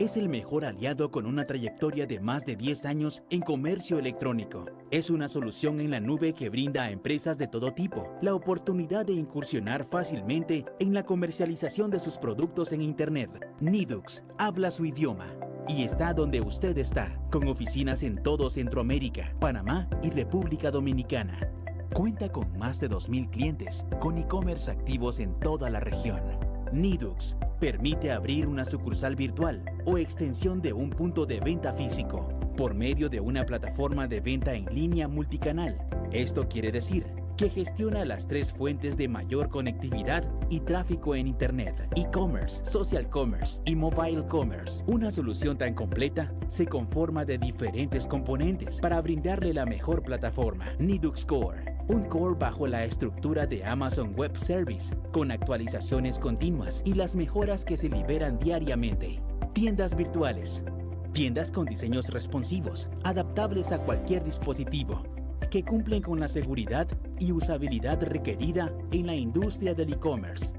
Es el mejor aliado con una trayectoria de más de 10 años en comercio electrónico. Es una solución en la nube que brinda a empresas de todo tipo la oportunidad de incursionar fácilmente en la comercialización de sus productos en Internet. Nidux habla su idioma y está donde usted está, con oficinas en todo Centroamérica, Panamá y República Dominicana. Cuenta con más de 2.000 clientes con e-commerce activos en toda la región. Nidux permite abrir una sucursal virtual o extensión de un punto de venta físico por medio de una plataforma de venta en línea multicanal. Esto quiere decir que gestiona las tres fuentes de mayor conectividad y tráfico en Internet, e-commerce, social commerce y mobile commerce. Una solución tan completa se conforma de diferentes componentes para brindarle la mejor plataforma, Nidux Core un core bajo la estructura de Amazon Web Service, con actualizaciones continuas y las mejoras que se liberan diariamente. Tiendas virtuales. Tiendas con diseños responsivos, adaptables a cualquier dispositivo, que cumplen con la seguridad y usabilidad requerida en la industria del e-commerce.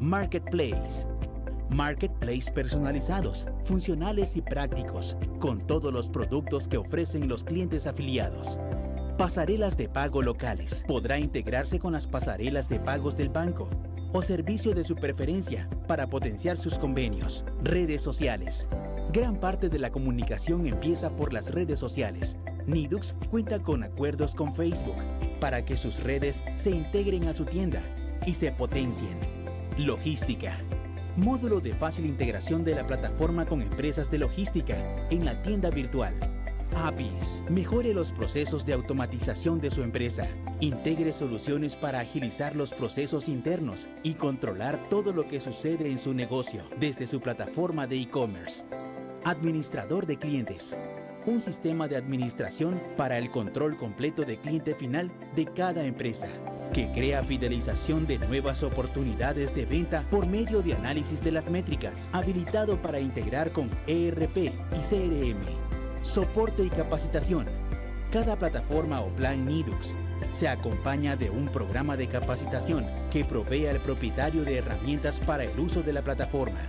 Marketplace. Marketplace personalizados, funcionales y prácticos, con todos los productos que ofrecen los clientes afiliados. Pasarelas de pago locales. Podrá integrarse con las pasarelas de pagos del banco o servicio de su preferencia para potenciar sus convenios. Redes sociales. Gran parte de la comunicación empieza por las redes sociales. Nidux cuenta con acuerdos con Facebook para que sus redes se integren a su tienda y se potencien. Logística. Módulo de fácil integración de la plataforma con empresas de logística en la tienda virtual APIS. Mejore los procesos de automatización de su empresa. Integre soluciones para agilizar los procesos internos y controlar todo lo que sucede en su negocio desde su plataforma de e-commerce. Administrador de clientes. Un sistema de administración para el control completo de cliente final de cada empresa que crea fidelización de nuevas oportunidades de venta por medio de análisis de las métricas, habilitado para integrar con ERP y CRM soporte y capacitación. Cada plataforma o plan Nidux se acompaña de un programa de capacitación que provee al propietario de herramientas para el uso de la plataforma.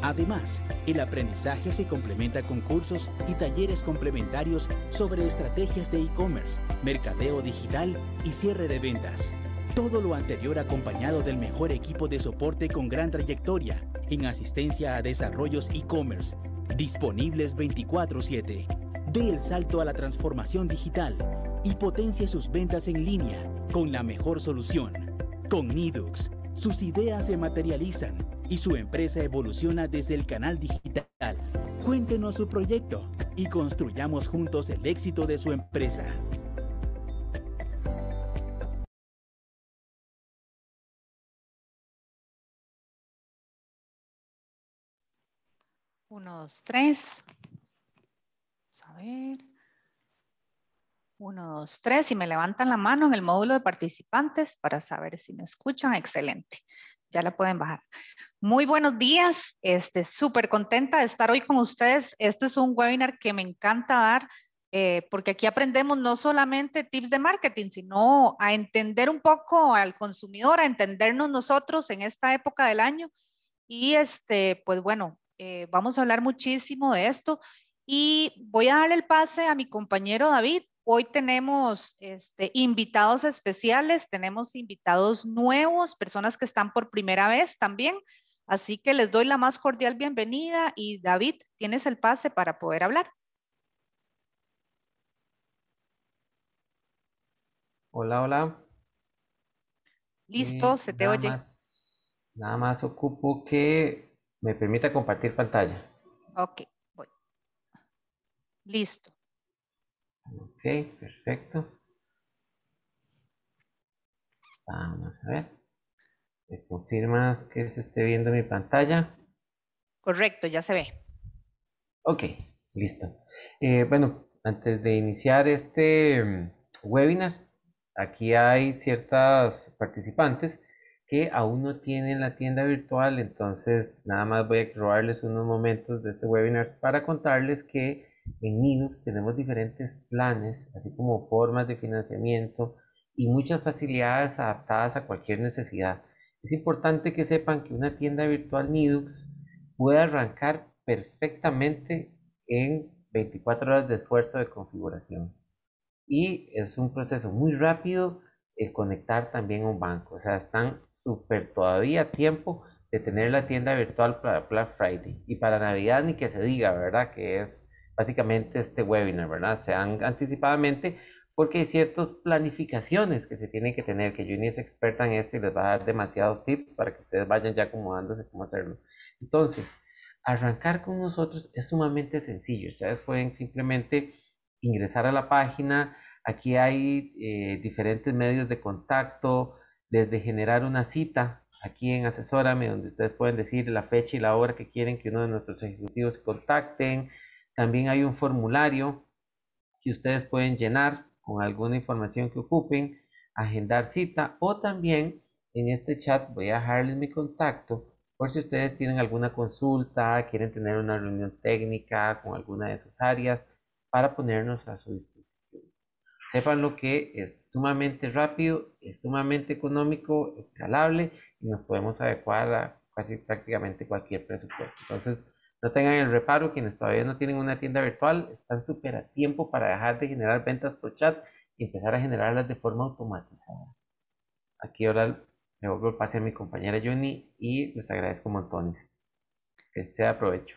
Además, el aprendizaje se complementa con cursos y talleres complementarios sobre estrategias de e-commerce, mercadeo digital y cierre de ventas. Todo lo anterior acompañado del mejor equipo de soporte con gran trayectoria en asistencia a desarrollos e-commerce, disponibles 24/7. Dé el salto a la transformación digital y potencie sus ventas en línea con la mejor solución. Con Nidux, sus ideas se materializan y su empresa evoluciona desde el canal digital. Cuéntenos su proyecto y construyamos juntos el éxito de su empresa. dos, tres. Vamos a ver. Uno, dos, tres. y me levantan la mano en el módulo de participantes para saber si me escuchan, excelente. Ya la pueden bajar. Muy buenos días. Este, súper contenta de estar hoy con ustedes. Este es un webinar que me encanta dar eh, porque aquí aprendemos no solamente tips de marketing, sino a entender un poco al consumidor, a entendernos nosotros en esta época del año. Y este, pues bueno, eh, vamos a hablar muchísimo de esto y voy a darle el pase a mi compañero David. Hoy tenemos este, invitados especiales, tenemos invitados nuevos, personas que están por primera vez también. Así que les doy la más cordial bienvenida y David, tienes el pase para poder hablar. Hola, hola. Listo, eh, se te oye. nada más ocupo que me permita compartir pantalla. Ok, voy. Listo. Ok, perfecto. Vamos a ver. ¿Me confirma que se esté viendo mi pantalla? Correcto, ya se ve. Ok, listo. Eh, bueno, antes de iniciar este mm, webinar, aquí hay ciertas participantes que aún no tienen la tienda virtual, entonces nada más voy a robarles unos momentos de este webinar para contarles que en Linux tenemos diferentes planes, así como formas de financiamiento y muchas facilidades adaptadas a cualquier necesidad. Es importante que sepan que una tienda virtual Linux puede arrancar perfectamente en 24 horas de esfuerzo de configuración. Y es un proceso muy rápido el conectar también un banco. O sea, están todavía tiempo de tener la tienda virtual para Black Friday. Y para Navidad ni que se diga, ¿verdad? Que es básicamente este webinar, ¿verdad? Se han anticipadamente porque hay ciertas planificaciones que se tienen que tener, que Juni es experta en esto y les va a dar demasiados tips para que ustedes vayan ya acomodándose cómo hacerlo. Entonces, arrancar con nosotros es sumamente sencillo. Ustedes pueden simplemente ingresar a la página. Aquí hay eh, diferentes medios de contacto, desde generar una cita aquí en Asesórame, donde ustedes pueden decir la fecha y la hora que quieren que uno de nuestros ejecutivos contacten. También hay un formulario que ustedes pueden llenar con alguna información que ocupen, agendar cita o también en este chat voy a dejarles mi contacto por si ustedes tienen alguna consulta, quieren tener una reunión técnica con alguna de esas áreas para ponernos a su disposición. Sepan lo que es sumamente rápido, es sumamente económico, escalable y nos podemos adecuar a casi prácticamente cualquier presupuesto. Entonces, no tengan el reparo, quienes todavía no tienen una tienda virtual, están súper a tiempo para dejar de generar ventas por chat y empezar a generarlas de forma automatizada. Aquí ahora me vuelvo a pasar a mi compañera Juni y les agradezco montones. Que sea provecho.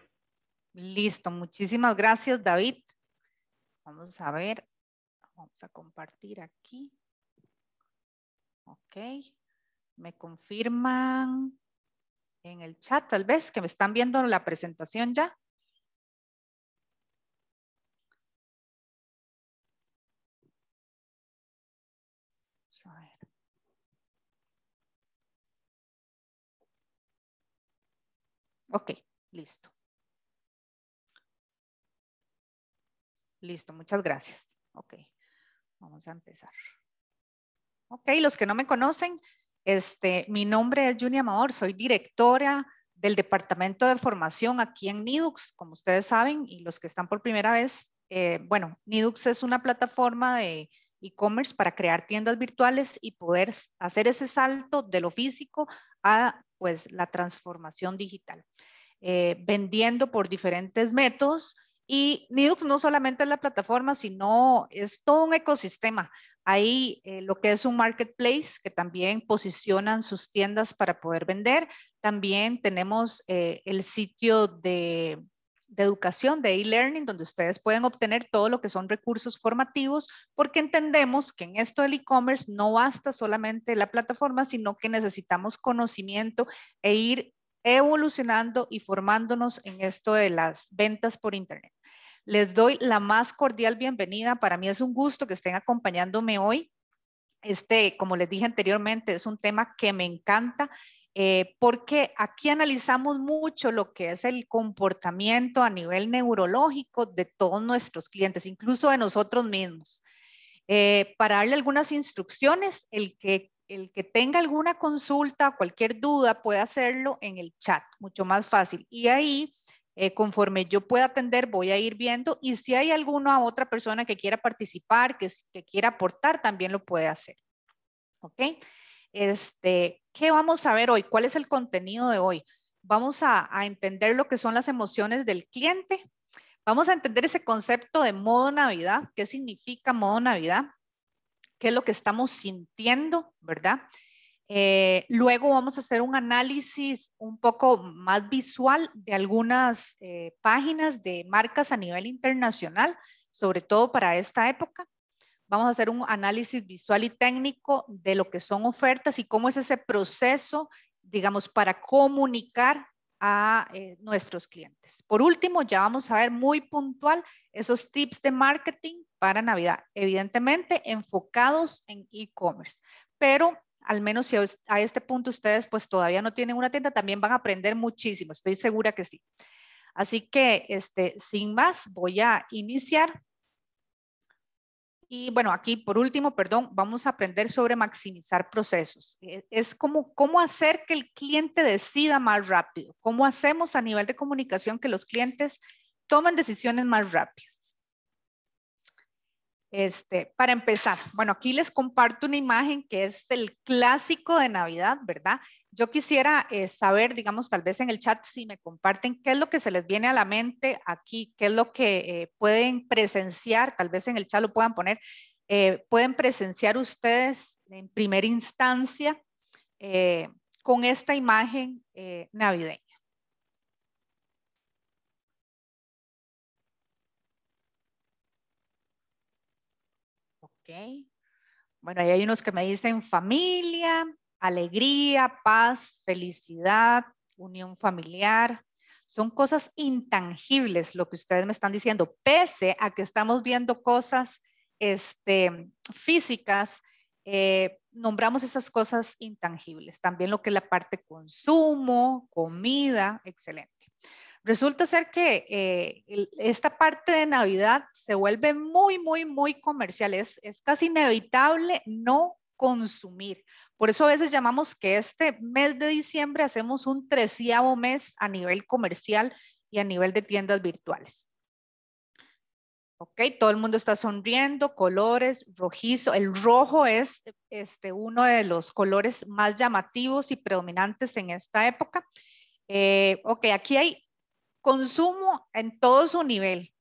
Listo, muchísimas gracias David. Vamos a ver, Vamos a compartir aquí. Ok. Me confirman en el chat tal vez que me están viendo la presentación ya. Ok, listo. Listo, muchas gracias. Ok. Vamos a empezar. Ok, los que no me conocen, este, mi nombre es Junia Amador, soy directora del Departamento de Formación aquí en NIDUX, como ustedes saben, y los que están por primera vez, eh, bueno, NIDUX es una plataforma de e-commerce para crear tiendas virtuales y poder hacer ese salto de lo físico a pues la transformación digital, eh, vendiendo por diferentes métodos y Nidux no solamente es la plataforma, sino es todo un ecosistema. Ahí eh, lo que es un marketplace que también posicionan sus tiendas para poder vender. También tenemos eh, el sitio de, de educación, de e-learning, donde ustedes pueden obtener todo lo que son recursos formativos, porque entendemos que en esto del e-commerce no basta solamente la plataforma, sino que necesitamos conocimiento e ir evolucionando y formándonos en esto de las ventas por Internet. Les doy la más cordial bienvenida. Para mí es un gusto que estén acompañándome hoy. Este, como les dije anteriormente, es un tema que me encanta eh, porque aquí analizamos mucho lo que es el comportamiento a nivel neurológico de todos nuestros clientes, incluso de nosotros mismos. Eh, para darle algunas instrucciones, el que el que tenga alguna consulta, cualquier duda, puede hacerlo en el chat, mucho más fácil. Y ahí, eh, conforme yo pueda atender, voy a ir viendo. Y si hay alguna otra persona que quiera participar, que, quiera aportar, también lo puede hacer. ¿Ok? Este, ¿Qué vamos a ver hoy? ¿Cuál es el contenido de hoy? Vamos a, a entender lo que son las emociones del cliente. Vamos a entender ese concepto de modo Navidad, qué significa modo Navidad, qué es lo que estamos sintiendo, ¿verdad? Eh, luego vamos a hacer un análisis un poco más visual de algunas eh, páginas de marcas a nivel internacional, sobre todo para esta época. Vamos a hacer un análisis visual y técnico de lo que son ofertas y cómo es ese proceso, digamos, para comunicar a eh, nuestros clientes. Por último, ya vamos a ver muy puntual esos tips de marketing para Navidad, evidentemente enfocados en e-commerce, pero al menos si a este punto ustedes pues todavía no tienen una tienda, también van a aprender muchísimo, estoy segura que sí. Así que, este, sin más, voy a iniciar y bueno, aquí por último, perdón, vamos a aprender sobre maximizar procesos. Eh, es como cómo hacer que el cliente decida más rápido, cómo hacemos a nivel de comunicación que los clientes tomen decisiones más rápido. Este, para empezar, bueno, aquí les comparto una imagen que es el clásico de Navidad, ¿verdad? Yo quisiera eh, saber, digamos, tal vez en el chat si me comparten qué es lo que se les viene a la mente aquí, qué es lo que eh, pueden presenciar, tal vez en el chat lo puedan poner, eh, pueden presenciar ustedes en primera instancia con esta imagen navideña. Bueno, ahí hay unos que me dicen familia, alegría, paz, felicidad, unión familiar. Son cosas intangibles lo que ustedes me están diciendo, pese a que estamos viendo cosas este, físicas, eh, nombramos esas cosas intangibles. También lo que es la parte consumo, comida, excelente. Resulta ser que eh, esta parte de Navidad se vuelve muy, muy, muy comercial. Es, es casi inevitable no consumir. Por eso a veces llamamos que este mes de diciembre hacemos un treceavo mes a nivel comercial y a nivel de tiendas virtuales. Ok, todo el mundo está sonriendo, colores, rojizo. El rojo es este, uno de los colores más llamativos y predominantes en esta época. Eh, ok, aquí hay Consumo en todo su nivel.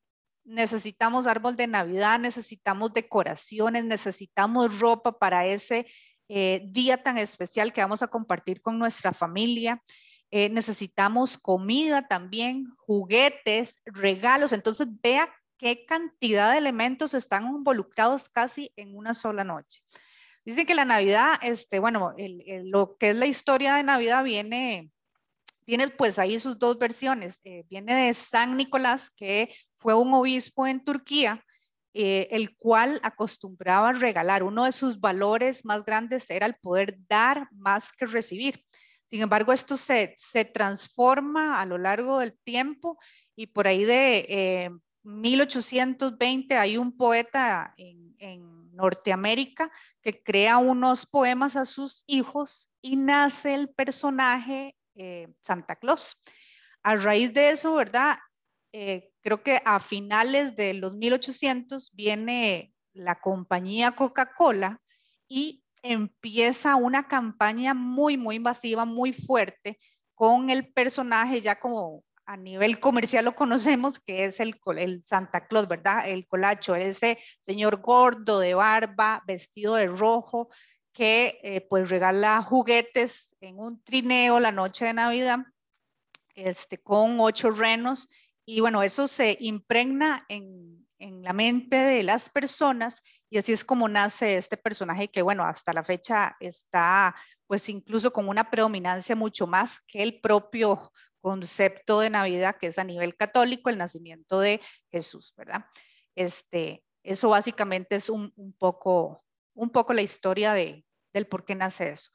Necesitamos árbol de Navidad, necesitamos decoraciones, necesitamos ropa para ese eh, día tan especial que vamos a compartir con nuestra familia. Eh, necesitamos comida también, juguetes, regalos. Entonces, vea qué cantidad de elementos están involucrados casi en una sola noche. Dicen que la Navidad, este, bueno, lo que es la historia de Navidad viene tiene pues ahí sus dos versiones. Eh, viene de San Nicolás, que fue un obispo en Turquía, eh, el cual acostumbraba a regalar. Uno de sus valores más grandes era el poder dar más que recibir. Sin embargo, esto se, se transforma a lo largo del tiempo y por ahí de 1820 eh, hay un poeta en, en Norteamérica que crea unos poemas a sus hijos y nace el personaje eh, Santa Claus. A raíz de eso, ¿verdad? Eh, creo que a finales de los 1800 viene la compañía Coca-Cola y empieza una campaña muy, muy invasiva, muy fuerte con el personaje ya como a nivel comercial lo conocemos, que es el Santa Claus, ¿verdad? El colacho, ese señor gordo de barba, vestido de rojo, que eh, pues regala juguetes en un trineo la noche de Navidad este, con ocho renos y bueno, eso se impregna en, la mente de las personas y así es como nace este personaje que bueno, hasta la fecha está pues incluso con una predominancia mucho más que el propio concepto de Navidad que es a nivel católico, el nacimiento de Jesús, ¿verdad? Este, eso básicamente es un, un poco un poco la historia de, del por qué nace eso.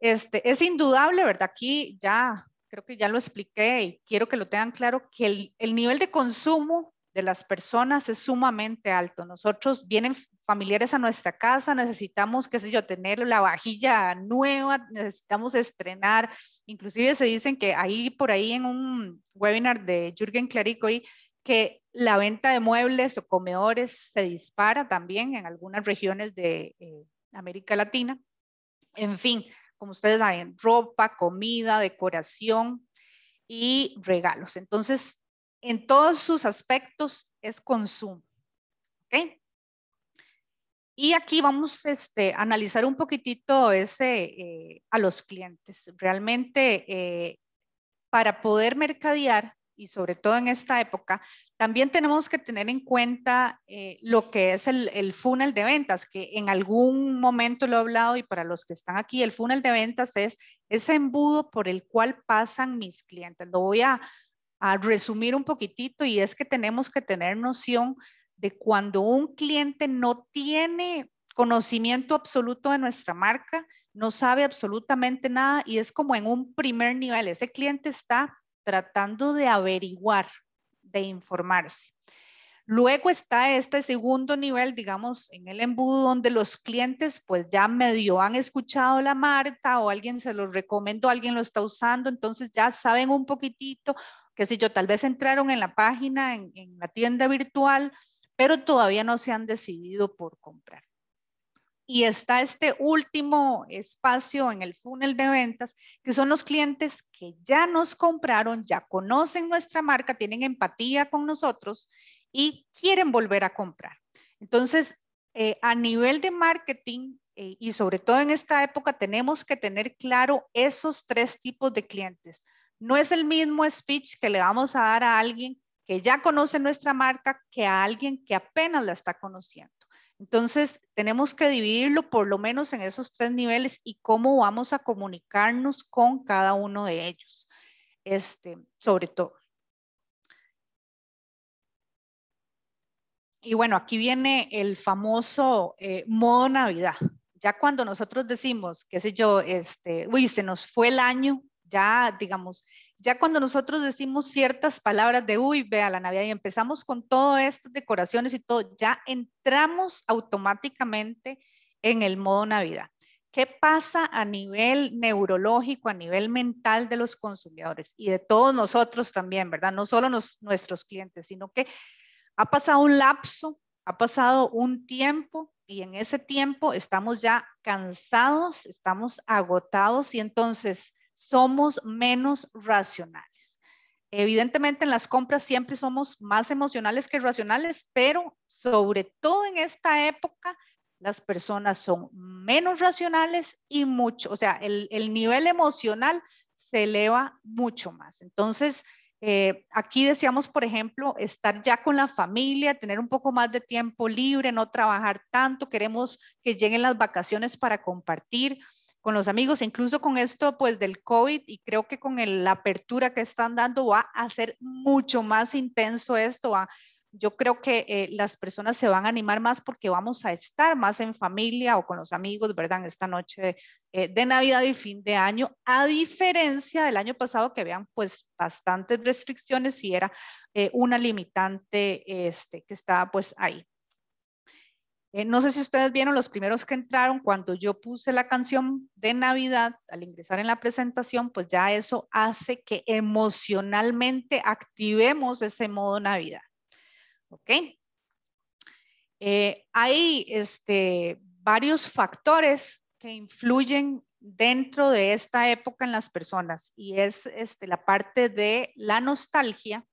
Este, es indudable, ¿verdad? Aquí ya creo que ya lo expliqué y quiero que lo tengan claro, que el, nivel de consumo de las personas es sumamente alto. Nosotros vienen familiares a nuestra casa, necesitamos, qué sé yo, tener la vajilla nueva, necesitamos estrenar. Inclusive se dicen que ahí, por ahí en un webinar de Jürgen Clarico, que la venta de muebles o comedores se dispara también en algunas regiones de eh, América Latina. En fin, como ustedes saben, ropa, comida, decoración y regalos. Entonces, en todos sus aspectos es consumo. Y aquí vamos este, a analizar un poquitito ese, eh, a los clientes. Realmente, eh, para poder mercadear, y sobre todo en esta época, también tenemos que tener en cuenta eh, lo que es el, funnel de ventas, que en algún momento lo he hablado y para los que están aquí, el funnel de ventas es ese embudo por el cual pasan mis clientes. Lo voy a, a resumir un poquitito y es que tenemos que tener noción de cuando un cliente no tiene conocimiento absoluto de nuestra marca, no sabe absolutamente nada y es como en un primer nivel, ese cliente está tratando de averiguar, de informarse. Luego está este segundo nivel, digamos, en el embudo donde los clientes pues ya medio han escuchado la marca o alguien se lo recomendó, alguien lo está usando, entonces ya saben un poquitito, qué sé yo, tal vez entraron en la página, en la tienda virtual, pero todavía no se han decidido por comprar. Y está este último espacio en el funnel de ventas, que son los clientes que ya nos compraron, ya conocen nuestra marca, tienen empatía con nosotros y quieren volver a comprar. Entonces, eh, a nivel de marketing eh, y sobre todo en esta época, tenemos que tener claro esos tres tipos de clientes. No es el mismo speech que le vamos a dar a alguien que ya conoce nuestra marca que a alguien que apenas la está conociendo. Entonces, tenemos que dividirlo por lo menos en esos tres niveles y cómo vamos a comunicarnos con cada uno de ellos, este, sobre todo. Y bueno, aquí viene el famoso eh, modo Navidad. Ya cuando nosotros decimos, qué sé yo, este, uy, se nos fue el año, ya digamos, ya cuando nosotros decimos ciertas palabras de, uy, vea la Navidad y empezamos con todas estas decoraciones y todo, ya entramos automáticamente en el modo Navidad. ¿Qué pasa a nivel neurológico, a nivel mental de los consumidores y de todos nosotros también, verdad? No solo nuestros clientes, sino que ha pasado un lapso, ha pasado un tiempo y en ese tiempo estamos ya cansados, estamos agotados y entonces somos menos racionales. Evidentemente en las compras siempre somos más emocionales que racionales, pero sobre todo en esta época las personas son menos racionales y mucho, o sea, el, nivel emocional se eleva mucho más. Entonces, eh, aquí deseamos, por ejemplo, estar ya con la familia, tener un poco más de tiempo libre, no trabajar tanto, queremos que lleguen las vacaciones para compartir con los amigos, incluso con esto pues del COVID y creo que con la apertura que están dando va a ser mucho más intenso esto, yo creo que eh, las personas se van a animar más porque vamos a estar más en familia o con los amigos, ¿verdad? esta noche eh, de, Navidad y fin de año, a diferencia del año pasado que vean pues bastantes restricciones y era eh, una limitante este, que estaba pues ahí. Eh, no sé si ustedes vieron los primeros que entraron cuando yo puse la canción de Navidad al ingresar en la presentación, pues ya eso hace que emocionalmente activemos ese modo Navidad. ¿Ok? Eh, hay este, varios factores que influyen dentro de esta época en las personas y es este, la parte de la nostalgia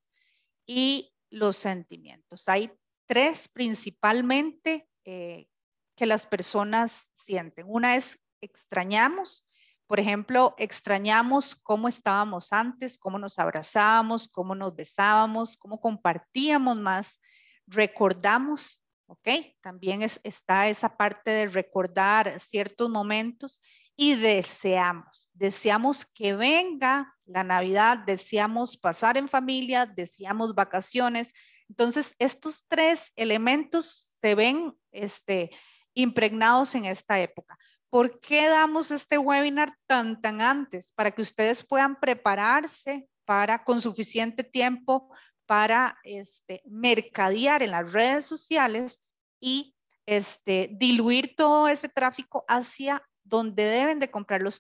y los sentimientos. Hay tres principalmente eh, que las personas sienten. Una es extrañamos, por ejemplo, extrañamos cómo estábamos antes, cómo nos abrazábamos, cómo nos besábamos, cómo compartíamos más, recordamos, ¿ok? También está esa parte de recordar ciertos momentos y deseamos, deseamos que venga la Navidad, deseamos pasar en familia, deseamos vacaciones. Entonces, estos tres elementos se ven este, impregnados en esta época. ¿Por qué damos este webinar tan, tan antes? Para que ustedes puedan prepararse para, con suficiente tiempo para este, mercadear en las redes sociales y este, diluir todo ese tráfico hacia donde deben de comprar los,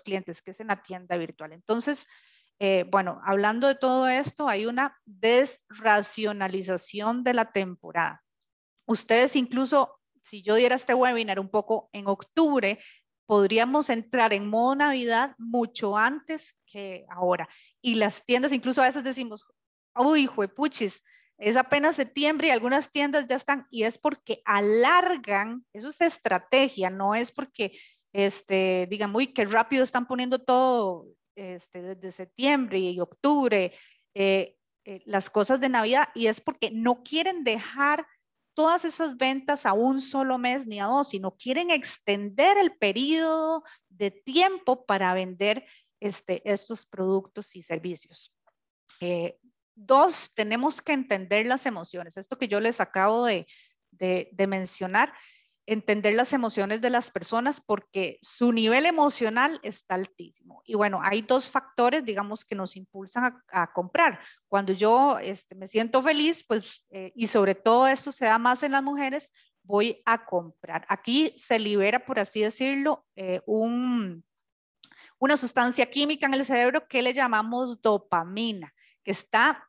clientes, que es en la tienda virtual. Entonces, eh, bueno, hablando de todo esto, hay una desracionalización de la temporada. Ustedes incluso, si yo diera este webinar un poco en octubre, podríamos entrar en modo Navidad mucho antes que ahora. Y las tiendas, incluso a veces decimos, uy, puchis es apenas septiembre y algunas tiendas ya están, y es porque alargan, eso es estrategia, no es porque, este, digan, uy, qué rápido están poniendo todo este, desde septiembre y octubre, eh, eh, las cosas de Navidad, y es porque no quieren dejar todas esas ventas a un solo mes ni a dos, sino quieren extender el periodo de tiempo para vender este, estos productos y servicios. Eh, dos, tenemos que entender las emociones. Esto que yo les acabo de mencionar entender las emociones de las personas porque su nivel emocional está altísimo. Y bueno, hay dos factores, digamos, que nos impulsan a, comprar. Cuando yo este, me siento feliz, pues, eh, y sobre todo esto se da más en las mujeres, voy a comprar. Aquí se libera, por así decirlo, eh, una sustancia química en el cerebro que le llamamos dopamina, que está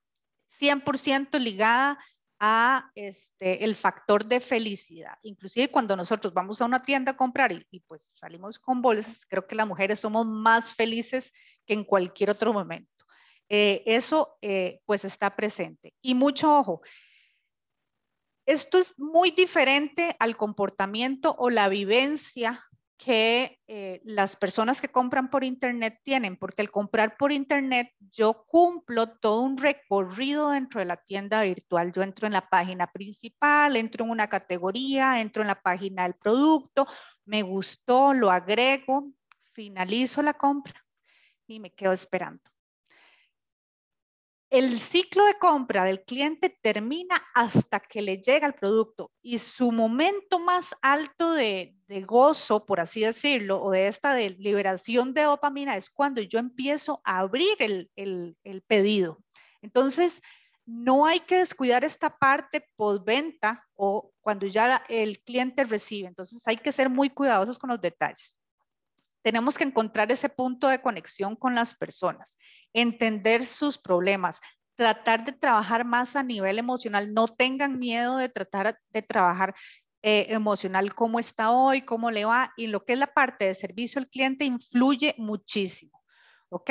100% ligada a este, el factor de felicidad. Inclusive cuando nosotros vamos a una tienda a comprar y, pues salimos con bolsas, creo que las mujeres somos más felices que en cualquier otro momento. Eh, eso eh, pues está presente. Y mucho ojo, esto es muy diferente al comportamiento o la vivencia que eh, las personas que compran por Internet tienen, porque al comprar por Internet yo cumplo todo un recorrido dentro de la tienda virtual. Yo entro en la página principal, entro en una categoría, entro en la página del producto, me gustó, lo agrego, finalizo la compra y me quedo esperando el ciclo de compra del cliente termina hasta que le llega el producto y su momento más alto de, gozo, por así decirlo, o de esta liberación de dopamina es cuando yo empiezo a abrir el, el pedido. Entonces, no hay que descuidar esta parte postventa o cuando ya el cliente recibe. Entonces, hay que ser muy cuidadosos con los detalles. Tenemos que encontrar ese punto de conexión con las personas, entender sus problemas, tratar de trabajar más a nivel emocional. No tengan miedo de tratar de trabajar eh, emocional cómo está hoy, cómo le va y lo que es la parte de servicio al cliente influye muchísimo. ¿Ok?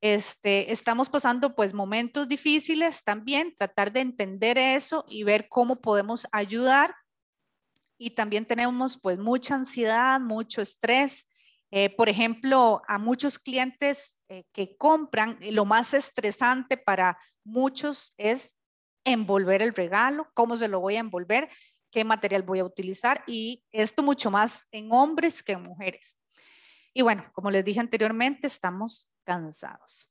Este, estamos pasando pues momentos difíciles también, tratar de entender eso y ver cómo podemos ayudar. Y también tenemos pues mucha ansiedad, mucho estrés, eh, por ejemplo, a muchos clientes eh, que compran, eh, lo más estresante para muchos es envolver el regalo, cómo se lo voy a envolver, qué material voy a utilizar y esto mucho más en hombres que en mujeres. Y bueno, como les dije anteriormente, estamos cansados.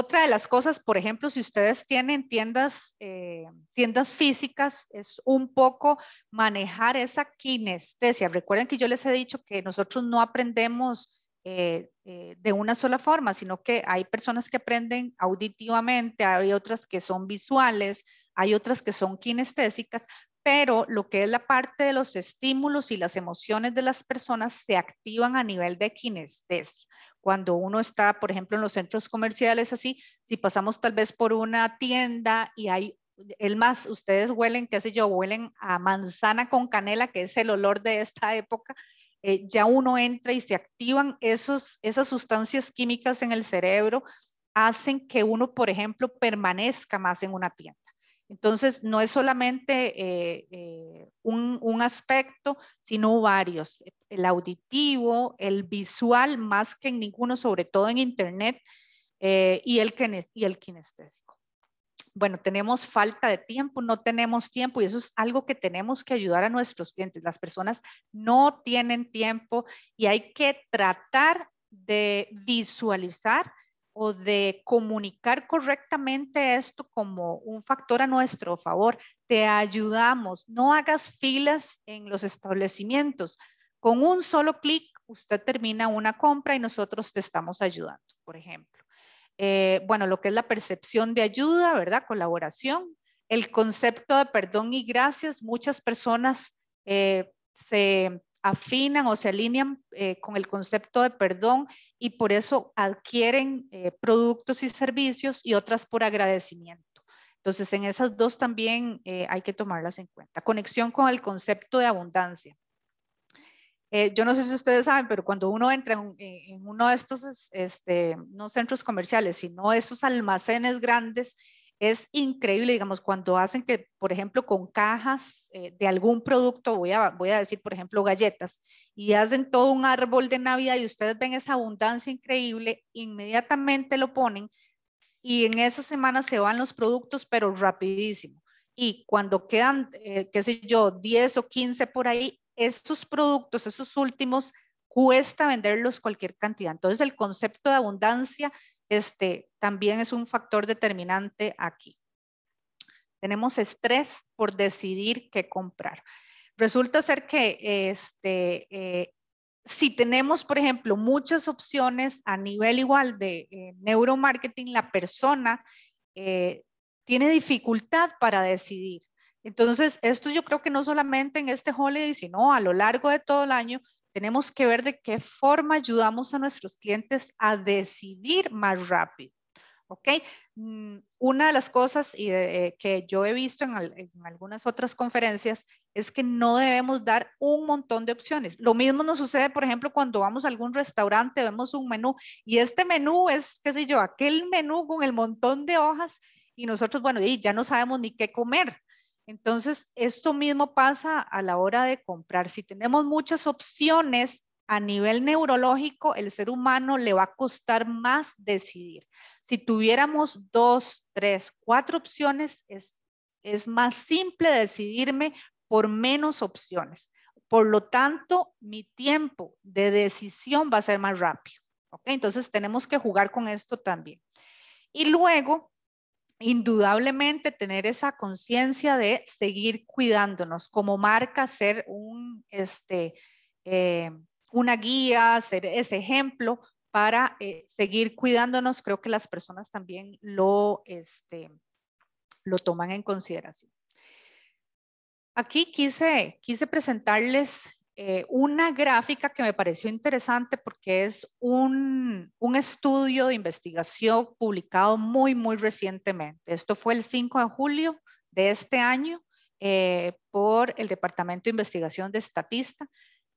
Otra de las cosas, por ejemplo, si ustedes tienen tiendas, eh, tiendas físicas, es un poco manejar esa kinestesia. Recuerden que yo les he dicho que nosotros no aprendemos eh, eh, de una sola forma, sino que hay personas que aprenden auditivamente, hay otras que son visuales, hay otras que son kinestésicas, pero lo que es la parte de los estímulos y las emociones de las personas se activan a nivel de kinestesia cuando uno está, por ejemplo, en los centros comerciales, así, si pasamos tal vez por una tienda y hay el más, ustedes huelen, qué sé yo, huelen a manzana con canela, que es el olor de esta época, eh, ya uno entra y se activan esos, esas sustancias químicas en el cerebro, hacen que uno, por ejemplo, permanezca más en una tienda. Entonces, no es solamente eh, eh, un, aspecto, sino varios. El auditivo, el visual, más que en ninguno, sobre todo en Internet, eh, y, el, y el kinestésico. Bueno, tenemos falta de tiempo, no tenemos tiempo y eso es algo que tenemos que ayudar a nuestros clientes. Las personas no tienen tiempo y hay que tratar de visualizar o de comunicar correctamente esto como un factor a nuestro favor. Te ayudamos, no hagas filas en los establecimientos. Con un solo clic, usted termina una compra y nosotros te estamos ayudando, por ejemplo. Eh, bueno, lo que es la percepción de ayuda, ¿verdad? Colaboración. El concepto de perdón y gracias, muchas personas eh, se afinan o se alinean eh, con el concepto de perdón y por eso adquieren eh, productos y servicios y otras por agradecimiento. Entonces, en esas dos también eh, hay que tomarlas en cuenta. Conexión con el concepto de abundancia. yo no sé si ustedes saben, pero cuando uno entra en, uno de estos, este, no centros comerciales, sino esos almacenes grandes, es increíble, digamos, cuando hacen que, por ejemplo, con cajas eh, de algún producto, voy a, voy a decir, por ejemplo, galletas, y hacen todo un árbol de Navidad y ustedes ven esa abundancia increíble, inmediatamente lo ponen y en esa semana se van los productos, pero rapidísimo. Y cuando quedan, eh, qué sé yo, 10 o 15 por ahí, esos productos, esos últimos, cuesta venderlos cualquier cantidad. Entonces, el concepto de abundancia este, también es un factor determinante aquí. Tenemos estrés por decidir qué comprar. Resulta ser que este, eh, si tenemos, por ejemplo, muchas opciones a nivel igual de eh, neuromarketing, la persona eh, tiene dificultad para decidir. Entonces, esto yo creo que no solamente en este holiday, sino a lo largo de todo el año, tenemos que ver de qué forma ayudamos a nuestros clientes a decidir más rápido. ¿ok? Mm, una de las cosas eh, eh, que yo he visto en, en, algunas otras conferencias es que no debemos dar un montón de opciones. Lo mismo nos sucede, por ejemplo, cuando vamos a algún restaurante, vemos un menú y este menú es, qué sé yo, aquel menú con el montón de hojas y nosotros, bueno, ya no sabemos ni qué comer. Entonces, esto mismo pasa a la hora de comprar. Si tenemos muchas opciones a nivel neurológico, el ser humano le va a costar más decidir. Si tuviéramos dos, tres, cuatro opciones, es, más simple decidirme por menos opciones. Por lo tanto, mi tiempo de decisión va a ser más rápido. Entonces, tenemos que jugar con esto también. Y luego, indudablemente tener esa conciencia de seguir cuidándonos como marca, ser un, este, eh, una guía, ser ese ejemplo para eh, seguir cuidándonos. Creo que las personas también lo, este, lo toman en consideración. Aquí quise, quise presentarles eh, una gráfica que me pareció interesante porque es un, estudio de investigación publicado muy, muy recientemente. Esto fue el 5 de julio de este año eh, por el Departamento de Investigación de Estatista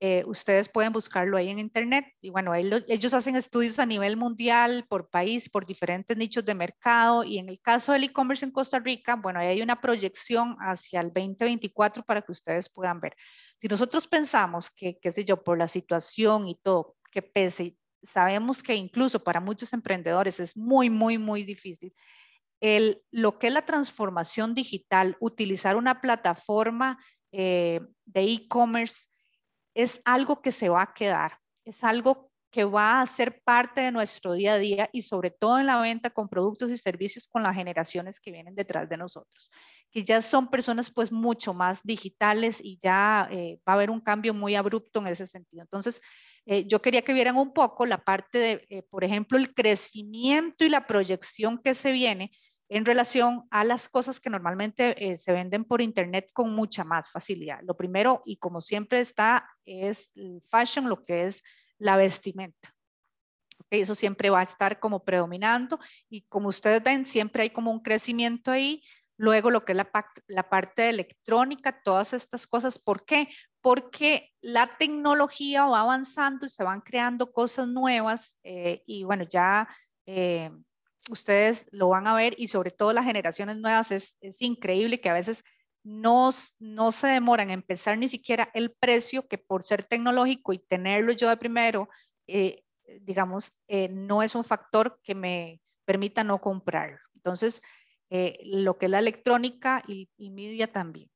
eh, ustedes pueden buscarlo ahí en internet. Y bueno, ellos hacen estudios a nivel mundial, por país, por diferentes nichos de mercado. Y en el caso del e-commerce en Costa Rica, bueno, ahí hay una proyección hacia el 2024 para que ustedes puedan ver. Si nosotros pensamos que, qué sé yo, por la situación y todo, que pese, sabemos que incluso para muchos emprendedores es muy, muy, muy difícil. El, lo que es la transformación digital, utilizar una plataforma eh, de e-commerce es algo que se va a quedar, es algo que va a ser parte de nuestro día a día y sobre todo en la venta con productos y servicios con las generaciones que vienen detrás de nosotros, que ya son personas pues mucho más digitales y ya eh, va a haber un cambio muy abrupto en ese sentido. Entonces, eh, yo quería que vieran un poco la parte de, eh, por ejemplo, el crecimiento y la proyección que se viene en relación a las cosas que normalmente eh, se venden por internet con mucha más facilidad. Lo primero, y como siempre está, es fashion, lo que es la vestimenta. eso siempre va a estar como predominando y como ustedes ven, siempre hay como un crecimiento ahí. Luego lo que es la, parte electrónica, todas estas cosas. ¿Por qué? Porque la tecnología va avanzando y se van creando cosas nuevas eh, y bueno, ya... Eh, ustedes lo van a ver y sobre todo las generaciones nuevas es, increíble que a veces no, no se demoran a empezar ni siquiera el precio que por ser tecnológico y tenerlo yo de primero, eh, digamos, eh, no es un factor que me permita no comprar. Entonces, eh, lo que es la electrónica y, media también.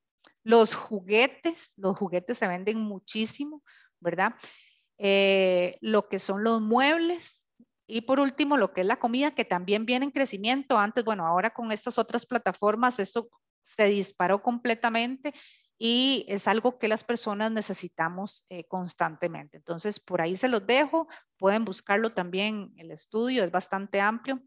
Los juguetes, los juguetes se venden muchísimo, ¿verdad? lo que son los muebles, y por último, lo que es la comida, que también viene en crecimiento. Antes, bueno, ahora con estas otras plataformas, esto se disparó completamente y es algo que las personas necesitamos eh, constantemente. Entonces, por ahí se los dejo, pueden buscarlo también, el estudio es bastante amplio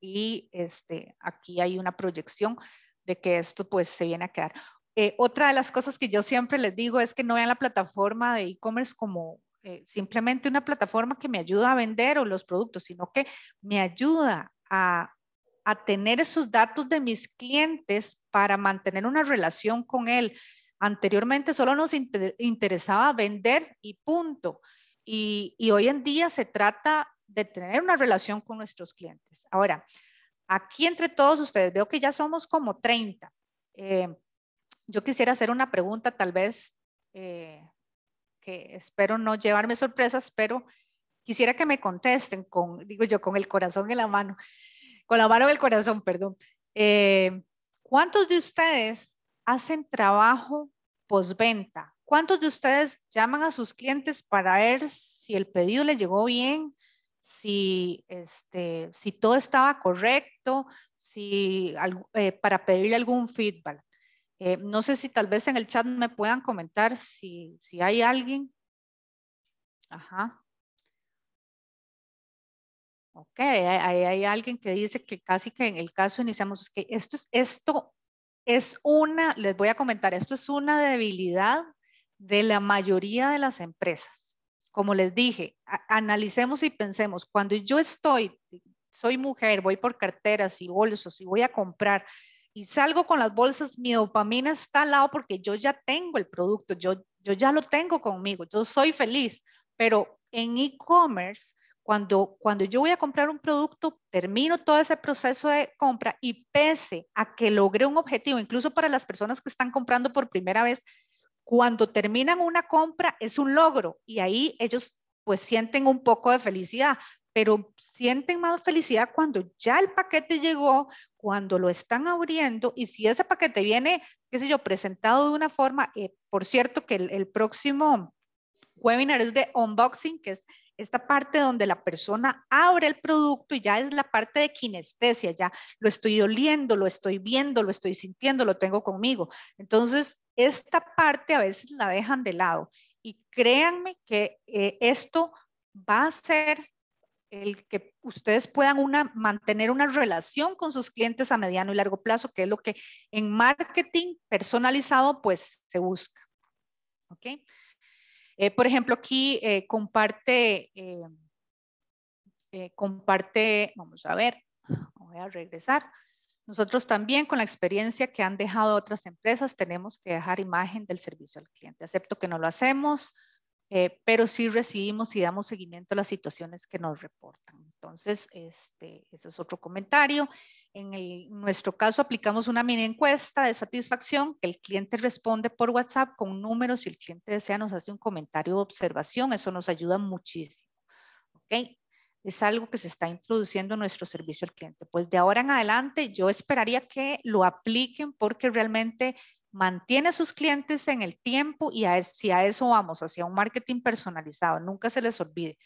y este, aquí hay una proyección de que esto pues se viene a quedar. Eh, otra de las cosas que yo siempre les digo es que no vean la plataforma de e-commerce como eh, simplemente una plataforma que me ayuda a vender o los productos, sino que me ayuda a, tener esos datos de mis clientes para mantener una relación con él. Anteriormente solo nos interesaba vender y punto. Y, hoy en día se trata de tener una relación con nuestros clientes. Ahora, aquí entre todos ustedes, veo que ya somos como 30. Eh, yo quisiera hacer una pregunta tal vez eh, que espero no llevarme sorpresas, pero quisiera que me contesten con, digo yo, con el corazón en la mano, con la mano en el corazón, perdón. Eh, ¿Cuántos de ustedes hacen trabajo postventa? ¿Cuántos de ustedes llaman a sus clientes para ver si el pedido les llegó bien, si, este, si todo estaba correcto, si, eh, para pedirle algún feedback? Eh, no sé si tal vez en el chat me puedan comentar si, hay alguien. Ajá. Ok, hay, hay, alguien que dice que casi que en el caso iniciamos, que esto es, esto es una, les voy a comentar, esto es una debilidad de la mayoría de las empresas. Como les dije, analicemos y pensemos, cuando yo estoy, soy mujer, voy por carteras y bolsos y voy a comprar, y salgo con las bolsas, mi dopamina está al lado porque yo ya tengo el producto, yo, yo ya lo tengo conmigo, yo soy feliz, pero en e-commerce, cuando, cuando yo voy a comprar un producto, termino todo ese proceso de compra y pese a que logré un objetivo, incluso para las personas que están comprando por primera vez, cuando terminan una compra es un logro y ahí ellos pues sienten un poco de felicidad, pero sienten más felicidad cuando ya el paquete llegó, cuando lo están abriendo y si ese paquete viene, qué sé yo, presentado de una forma, eh, por cierto que el, próximo webinar es de unboxing, que es esta parte donde la persona abre el producto y ya es la parte de kinestesia, ya lo estoy oliendo, lo estoy viendo, lo estoy sintiendo, lo tengo conmigo. Entonces, esta parte a veces la dejan de lado y créanme que eh, esto va a ser el que ustedes puedan una, mantener una relación con sus clientes a mediano y largo plazo, que es lo que en marketing personalizado pues se busca. okay eh, por ejemplo, aquí eh, comparte, eh, comparte, vamos a ver, voy a regresar. Nosotros también con la experiencia que han dejado otras empresas tenemos que dejar imagen del servicio al cliente. Acepto que no lo hacemos, eh, pero sí recibimos y damos seguimiento a las situaciones que nos reportan. Entonces, este, ese es otro comentario. En, nuestro caso, aplicamos una mini encuesta de satisfacción que el cliente responde por WhatsApp con números. Si el cliente desea, nos hace un comentario de observación. Eso nos ayuda muchísimo. ¿Ok? es algo que se está introduciendo en nuestro servicio al cliente. Pues de ahora en adelante yo esperaría que lo apliquen porque realmente mantiene a sus clientes en el tiempo y a, si a eso vamos, hacia un marketing personalizado, nunca se les olvide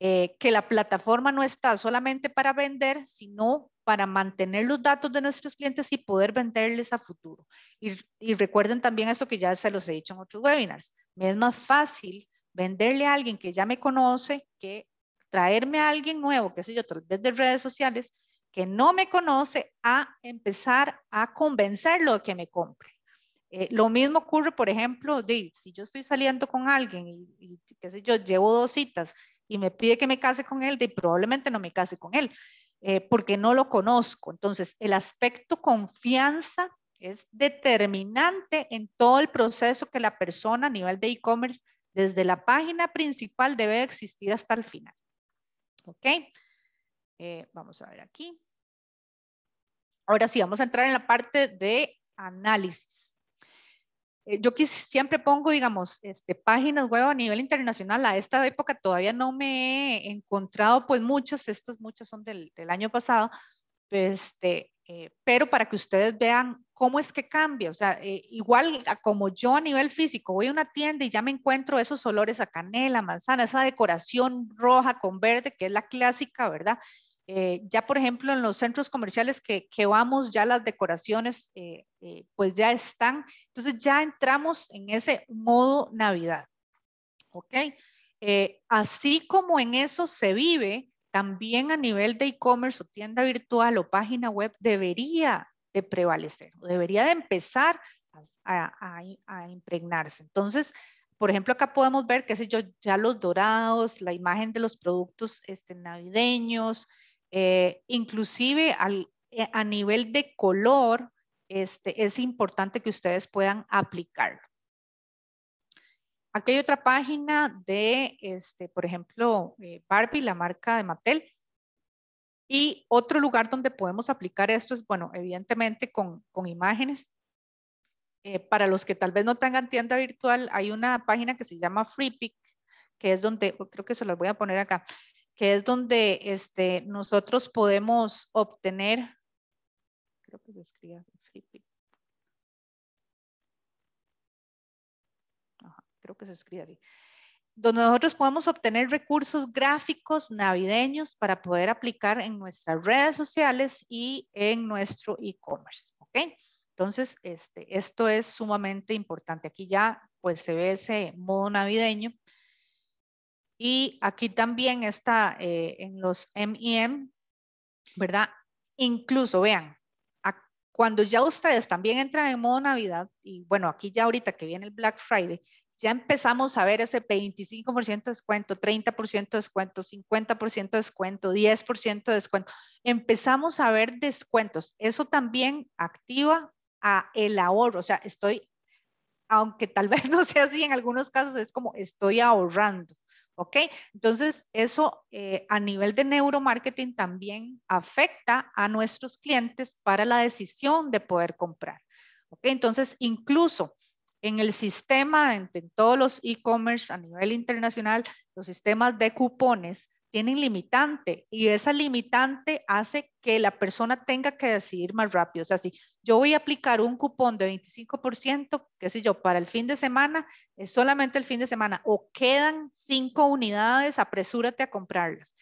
eh, que la plataforma no está solamente para vender, sino para mantener los datos de nuestros clientes y poder venderles a futuro. Y, recuerden también eso que ya se los he dicho en otros webinars, me es más fácil venderle a alguien que ya me conoce que traerme a alguien nuevo, que sé yo, desde redes sociales, que no me conoce, a empezar a convencerlo de que me compre. Eh, lo mismo ocurre, por ejemplo, de, si yo estoy saliendo con alguien y, qué sé yo, llevo dos citas y me pide que me case con él, de, probablemente no me case con él, eh, porque no lo conozco. Entonces, el aspecto confianza es determinante en todo el proceso que la persona a nivel de e-commerce, desde la página principal, debe existir hasta el final. ¿Ok? Eh, vamos a ver aquí. Ahora sí, vamos a entrar en la parte de análisis. Eh, yo siempre pongo, digamos, este, páginas web a nivel internacional. A esta época todavía no me he encontrado, pues muchas, estas muchas son del, año pasado, este, eh, pero para que ustedes vean cómo es que cambia. O sea, eh, igual como yo a nivel físico voy a una tienda y ya me encuentro esos olores a canela, manzana, esa decoración roja con verde, que es la clásica, ¿verdad? Eh, ya, por ejemplo, en los centros comerciales que, que vamos, ya las decoraciones eh, eh, pues ya están. Entonces ya entramos en ese modo Navidad. ¿Ok? así como en eso se vive, también a nivel de e-commerce o tienda virtual o página web debería de prevalecer, debería de empezar a, impregnarse. Entonces, por ejemplo, acá podemos ver, qué sé yo, ya los dorados, la imagen de los productos este, navideños, eh, inclusive eh, a nivel de color, este, es importante que ustedes puedan aplicarlo. Aquí hay otra página de, este, por ejemplo, eh, Barbie, la marca de Mattel. Y otro lugar donde podemos aplicar esto es, bueno, evidentemente con, imágenes. para los que tal vez no tengan tienda virtual, hay una página que se llama FreePic, que es donde, oh, creo que se las voy a poner acá, que es donde este, nosotros podemos obtener, creo que se escribe así, donde nosotros podemos obtener recursos gráficos navideños para poder aplicar en nuestras redes sociales y en nuestro e-commerce, ¿ok? Entonces, este, esto es sumamente importante. Aquí ya pues se ve ese modo navideño y aquí también está eh, en los M&M, ¿verdad? Incluso, vean, cuando ya ustedes también entran en modo Navidad, y bueno, aquí ya ahorita que viene el Black Friday, ya empezamos a ver ese 25% de descuento, 30% de descuento, 50% de descuento, 10% de descuento. Empezamos a ver descuentos. Eso también activa a el ahorro. O sea, estoy, aunque tal vez no sea así en algunos casos, es como estoy ahorrando. ¿Ok? Entonces, eso eh, a nivel de neuromarketing también afecta a nuestros clientes para la decisión de poder comprar. ¿Ok? Entonces, incluso en el sistema, en todos los e-commerce a nivel internacional, los sistemas de cupones tienen limitante y esa limitante hace que la persona tenga que decidir más rápido. O sea, si yo voy a aplicar un cupón de 25%, qué sé yo, para el fin de semana, es solamente el fin de semana o quedan cinco unidades, apresúrate a comprarlas.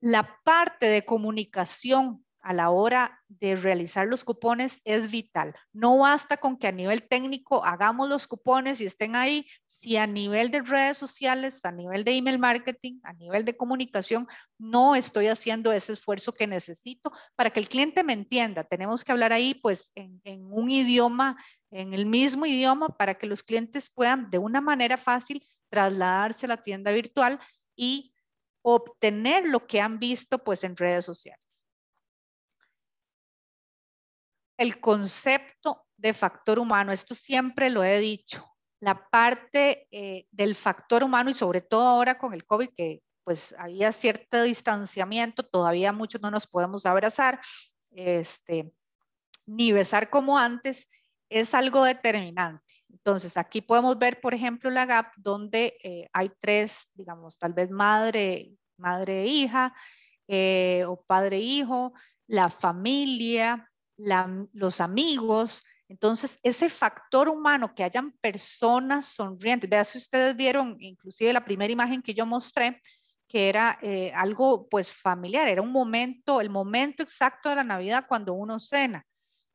La parte de comunicación a la hora de realizar los cupones es vital. No basta con que a nivel técnico hagamos los cupones y estén ahí, si a nivel de redes sociales, a nivel de email marketing, a nivel de comunicación, no estoy haciendo ese esfuerzo que necesito para que el cliente me entienda. Tenemos que hablar ahí pues en, en un idioma, en el mismo idioma, para que los clientes puedan de una manera fácil trasladarse a la tienda virtual y obtener lo que han visto pues en redes sociales. el concepto de factor humano. Esto siempre lo he dicho. La parte eh, del factor humano y sobre todo ahora con el COVID que pues había cierto distanciamiento, todavía muchos no nos podemos abrazar, este, ni besar como antes, es algo determinante. Entonces, aquí podemos ver, por ejemplo, la GAP, donde eh, hay tres, digamos, tal vez madre, madre e hija, eh, o padre e hijo, la familia, los amigos. Entonces, ese factor humano, que hayan personas sonrientes, vea si ustedes vieron, inclusive la primera imagen que yo mostré, que era eh, algo pues familiar, era un momento, el momento exacto de la Navidad cuando uno cena.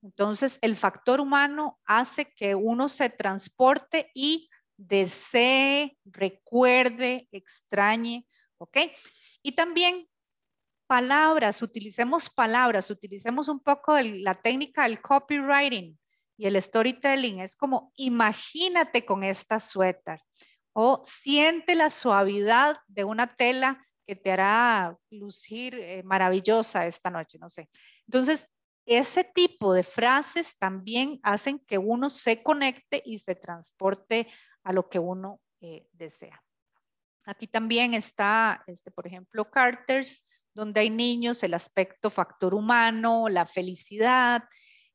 Entonces, el factor humano hace que uno se transporte y desee, recuerde, extrañe, ¿ok? Y también palabras, utilicemos palabras, utilicemos un poco la técnica del copywriting y el storytelling. Es como imagínate con esta suéter o siente la suavidad de una tela que te hará lucir eh, maravillosa esta noche, no sé. Entonces, ese tipo de frases también hacen que uno se conecte y se transporte a lo que uno eh, desea. Aquí también está, este, por ejemplo, Carters, donde hay niños, el aspecto factor humano, la felicidad,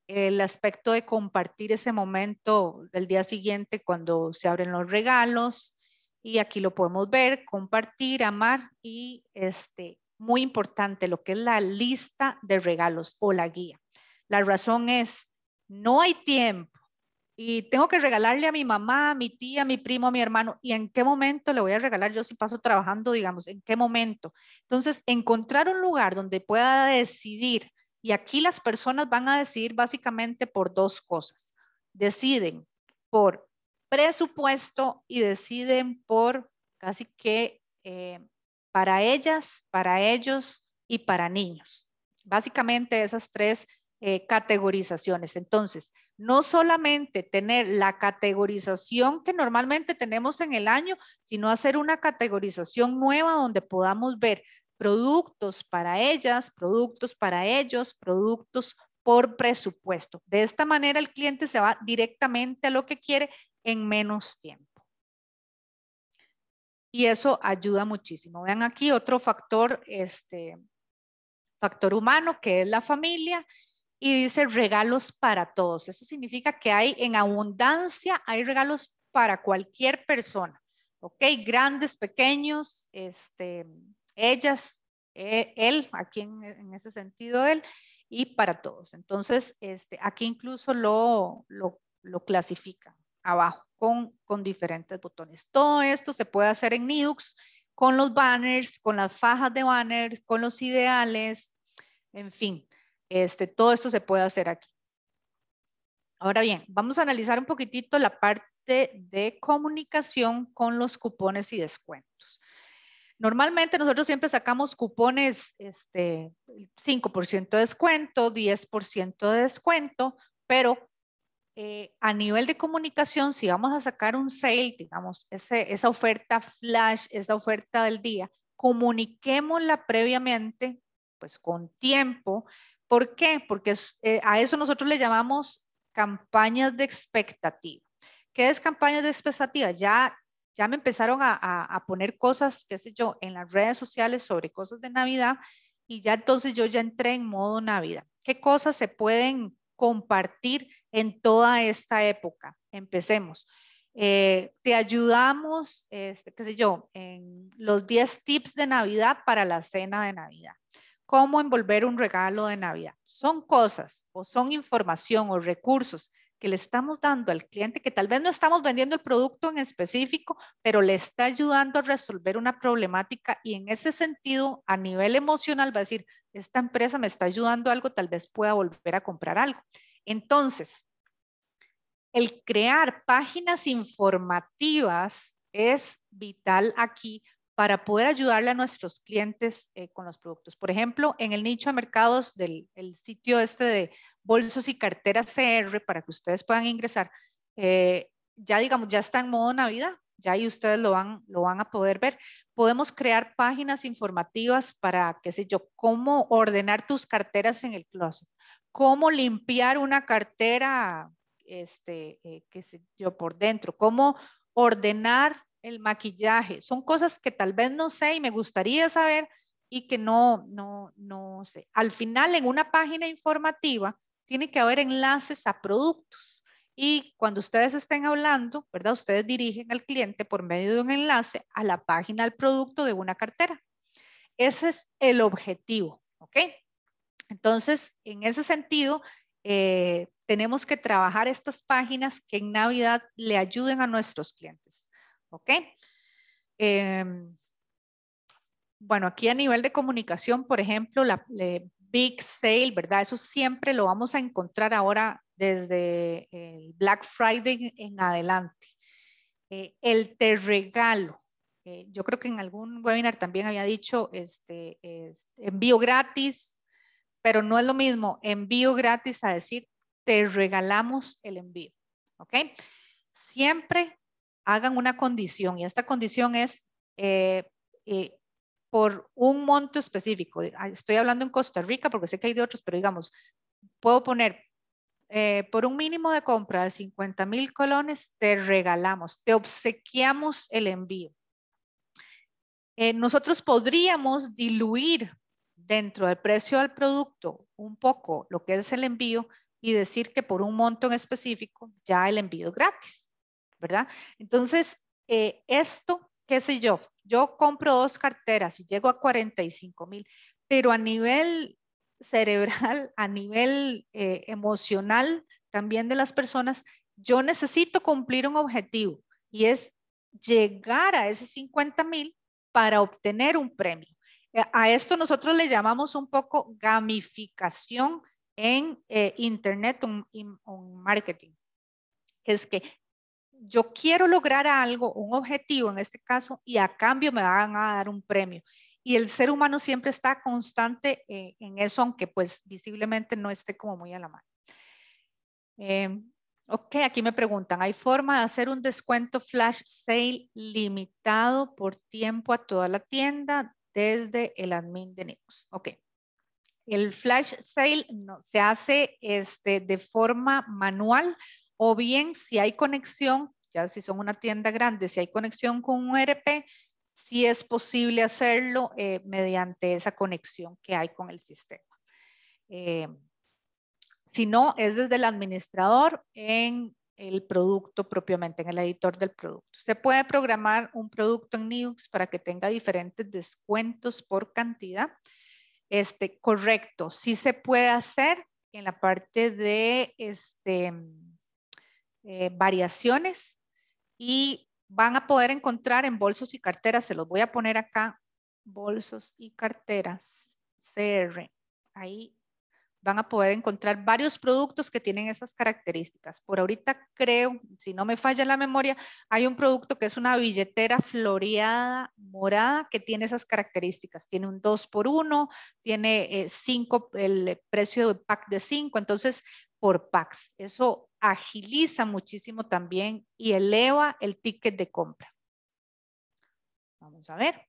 el aspecto de compartir ese momento del día siguiente cuando se abren los regalos. Y aquí lo podemos ver, compartir, amar y este, muy importante lo que es la lista de regalos o la guía. La razón es, no hay tiempo y tengo que regalarle a mi mamá, a mi tía, a mi primo, a mi hermano, y en qué momento le voy a regalar yo si paso trabajando, digamos, en qué momento. Entonces, encontrar un lugar donde pueda decidir, y aquí las personas van a decidir básicamente por dos cosas. Deciden por presupuesto y deciden por casi que eh, para ellas, para ellos y para niños. Básicamente esas tres eh, categorizaciones. Entonces, no solamente tener la categorización que normalmente tenemos en el año, sino hacer una categorización nueva donde podamos ver productos para ellas, productos para ellos, productos por presupuesto. De esta manera el cliente se va directamente a lo que quiere en menos tiempo. Y eso ayuda muchísimo. Vean aquí otro factor, este, factor humano, que es la familia y dice regalos para todos. Eso significa que hay en abundancia, hay regalos para cualquier persona, ¿ok? Grandes, pequeños, este, ellas, e, él, aquí en, ese sentido él, y para todos. Entonces, este, aquí incluso lo, lo, lo clasifica abajo con, con diferentes botones. Todo esto se puede hacer en Nidux con los banners, con las fajas de banners, con los ideales, en fin. Este, todo esto se puede hacer aquí. Ahora bien, vamos a analizar un poquitito la parte de comunicación con los cupones y descuentos. Normalmente nosotros siempre sacamos cupones, este, 5% de descuento, 10% de descuento, pero eh, a nivel de comunicación, si vamos a sacar un sale, digamos, esa oferta flash, esa oferta del día, comuniquémosla previamente, pues con tiempo, ¿Por qué? Porque eh, a eso nosotros le llamamos campañas de expectativa. ¿Qué es campañas de expectativa? Ya, ya me empezaron a, poner cosas, qué sé yo, en las redes sociales sobre cosas de Navidad y ya entonces yo ya entré en modo Navidad. ¿Qué cosas se pueden compartir en toda esta época? Empecemos. Eh, te ayudamos, este, qué sé yo, en los 10 tips de Navidad para la cena de Navidad cómo envolver un regalo de Navidad. Son cosas o son información o recursos que le estamos dando al cliente que tal vez no estamos vendiendo el producto en específico, pero le está ayudando a resolver una problemática y en ese sentido, a nivel emocional, va a decir, esta empresa me está ayudando algo, tal vez pueda volver a comprar algo. Entonces, el crear páginas informativas es vital aquí para poder ayudarle a nuestros clientes eh, con los productos. Por ejemplo, en el nicho de mercados del sitio este de bolsos y carteras CR, para que ustedes puedan ingresar, eh, ya digamos, ya está en modo Navidad, ya ahí ustedes lo van, lo van a poder ver. Podemos crear páginas informativas para, qué sé yo, cómo ordenar tus carteras en el closet, cómo limpiar una cartera, este, eh, qué sé yo, por dentro, cómo ordenar el maquillaje. Son cosas que tal vez no sé y me gustaría saber y que no, no, no sé. Al final, en una página informativa, tiene que haber enlaces a productos. Y cuando ustedes estén hablando, ¿verdad? Ustedes dirigen al cliente por medio de un enlace a la página al producto de una cartera. Ese es el objetivo, ¿ok? Entonces, en ese sentido, eh, tenemos que trabajar estas páginas que en Navidad le ayuden a nuestros clientes. ¿Ok? Em, bueno, aquí a nivel de comunicación, por ejemplo, la, Big Sale, ¿verdad? Eso siempre lo vamos a encontrar ahora desde el Black Friday en adelante. Eh, el te regalo. Eh, yo creo que en algún webinar también había dicho este, envío gratis, pero no es lo mismo envío gratis a decir te regalamos el envío. ¿Ok? Siempre hagan una condición y esta condición es eh, eh, por un monto específico. Estoy hablando en Costa Rica porque sé que hay de otros, pero digamos, puedo poner eh, por un mínimo de compra de 50 mil colones, te regalamos, te obsequiamos el envío. nosotros podríamos diluir dentro del precio del producto un poco lo que es el envío y decir que por un monto en específico ya el envío es gratis. ¿verdad? Entonces, eh, esto, qué sé yo, yo compro dos carteras y llego a 45 mil, pero a nivel cerebral, a nivel eh, emocional también de las personas, yo necesito cumplir un objetivo y es llegar a ese 50 mil para obtener un premio. Eh, a esto nosotros le llamamos un poco gamificación en Internet un marketing. Es que yo quiero lograr algo, un objetivo en este caso, y a cambio me van a dar un premio. Y el ser humano siempre está constante eh, en eso, aunque pues visiblemente no esté como muy a la mano. Em, ok, aquí me preguntan, ¿hay forma de hacer un descuento flash sale limitado por tiempo a toda la tienda desde el admin de Nix? Ok. El flash sale no, se hace este, de forma manual o bien si hay conexión, ya si son una tienda grande, si hay conexión con un ERP, si es posible hacerlo eh, mediante esa conexión que hay con el sistema. Eh, si no, es desde el administrador en el producto propiamente, en el editor del producto. Se puede programar un producto en Linux para que tenga diferentes descuentos por cantidad. Este, correcto, sí se puede hacer en la parte de este, eh, variaciones y van a poder encontrar en bolsos y carteras, se los voy a poner acá, bolsos y carteras, CR. Ahí van a poder encontrar varios productos que tienen esas características. Por ahorita creo, si no me falla la memoria, hay un producto que es una billetera floreada morada que tiene esas características. Tiene un 2x1, tiene 5, eh, el precio del pack de 5, entonces por packs. Eso agiliza muchísimo también y eleva el ticket de compra. Vamos a ver.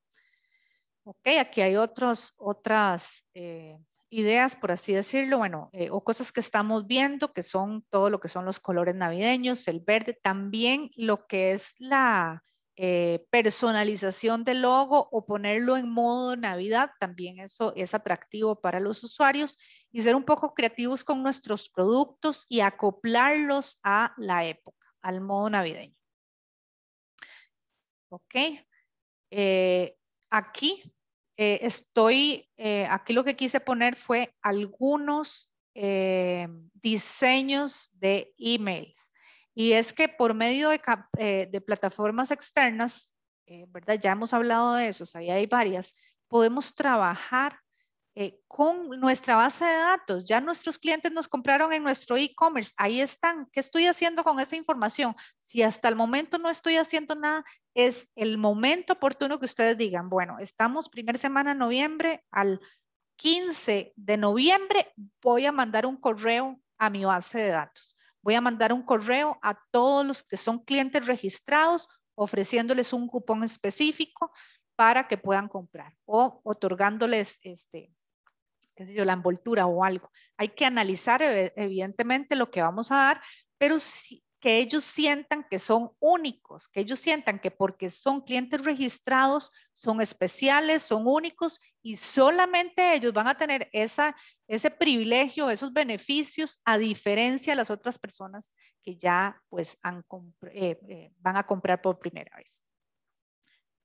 Ok, aquí hay otros, otras eh, ideas, por así decirlo, bueno, eh, o cosas que estamos viendo, que son todo lo que son los colores navideños, el verde, también lo que es la, eh, personalización del logo o ponerlo en modo Navidad, también eso es atractivo para los usuarios y ser un poco creativos con nuestros productos y acoplarlos a la época, al modo navideño. Ok. Eh, aquí eh, estoy, aquí lo que quise poner fue algunos diseños de emails. Y es que por medio de, eh, plataformas externas, eh, ¿verdad? Ya hemos hablado de eso, ahí hay varias, podemos trabajar eh, con nuestra base de datos. Ya nuestros clientes nos compraron en nuestro e-commerce, ahí están. ¿Qué estoy haciendo con esa información? Si hasta el momento no estoy haciendo nada, es el momento oportuno que ustedes digan, bueno, estamos primera semana de noviembre al 15 de noviembre, voy a mandar un correo a mi base de datos. Voy a mandar un correo a todos los que son clientes registrados ofreciéndoles un cupón específico para que puedan comprar o otorgándoles este, qué sé yo, la envoltura o algo. Hay que analizar evidentemente lo que vamos a dar, pero sí, que ellos sientan que son únicos, que ellos sientan que porque son clientes registrados, son especiales, son únicos y solamente ellos van a tener esa, ese privilegio, esos beneficios, a diferencia de las otras personas que ya pues eh, eh, van a comprar por primera vez.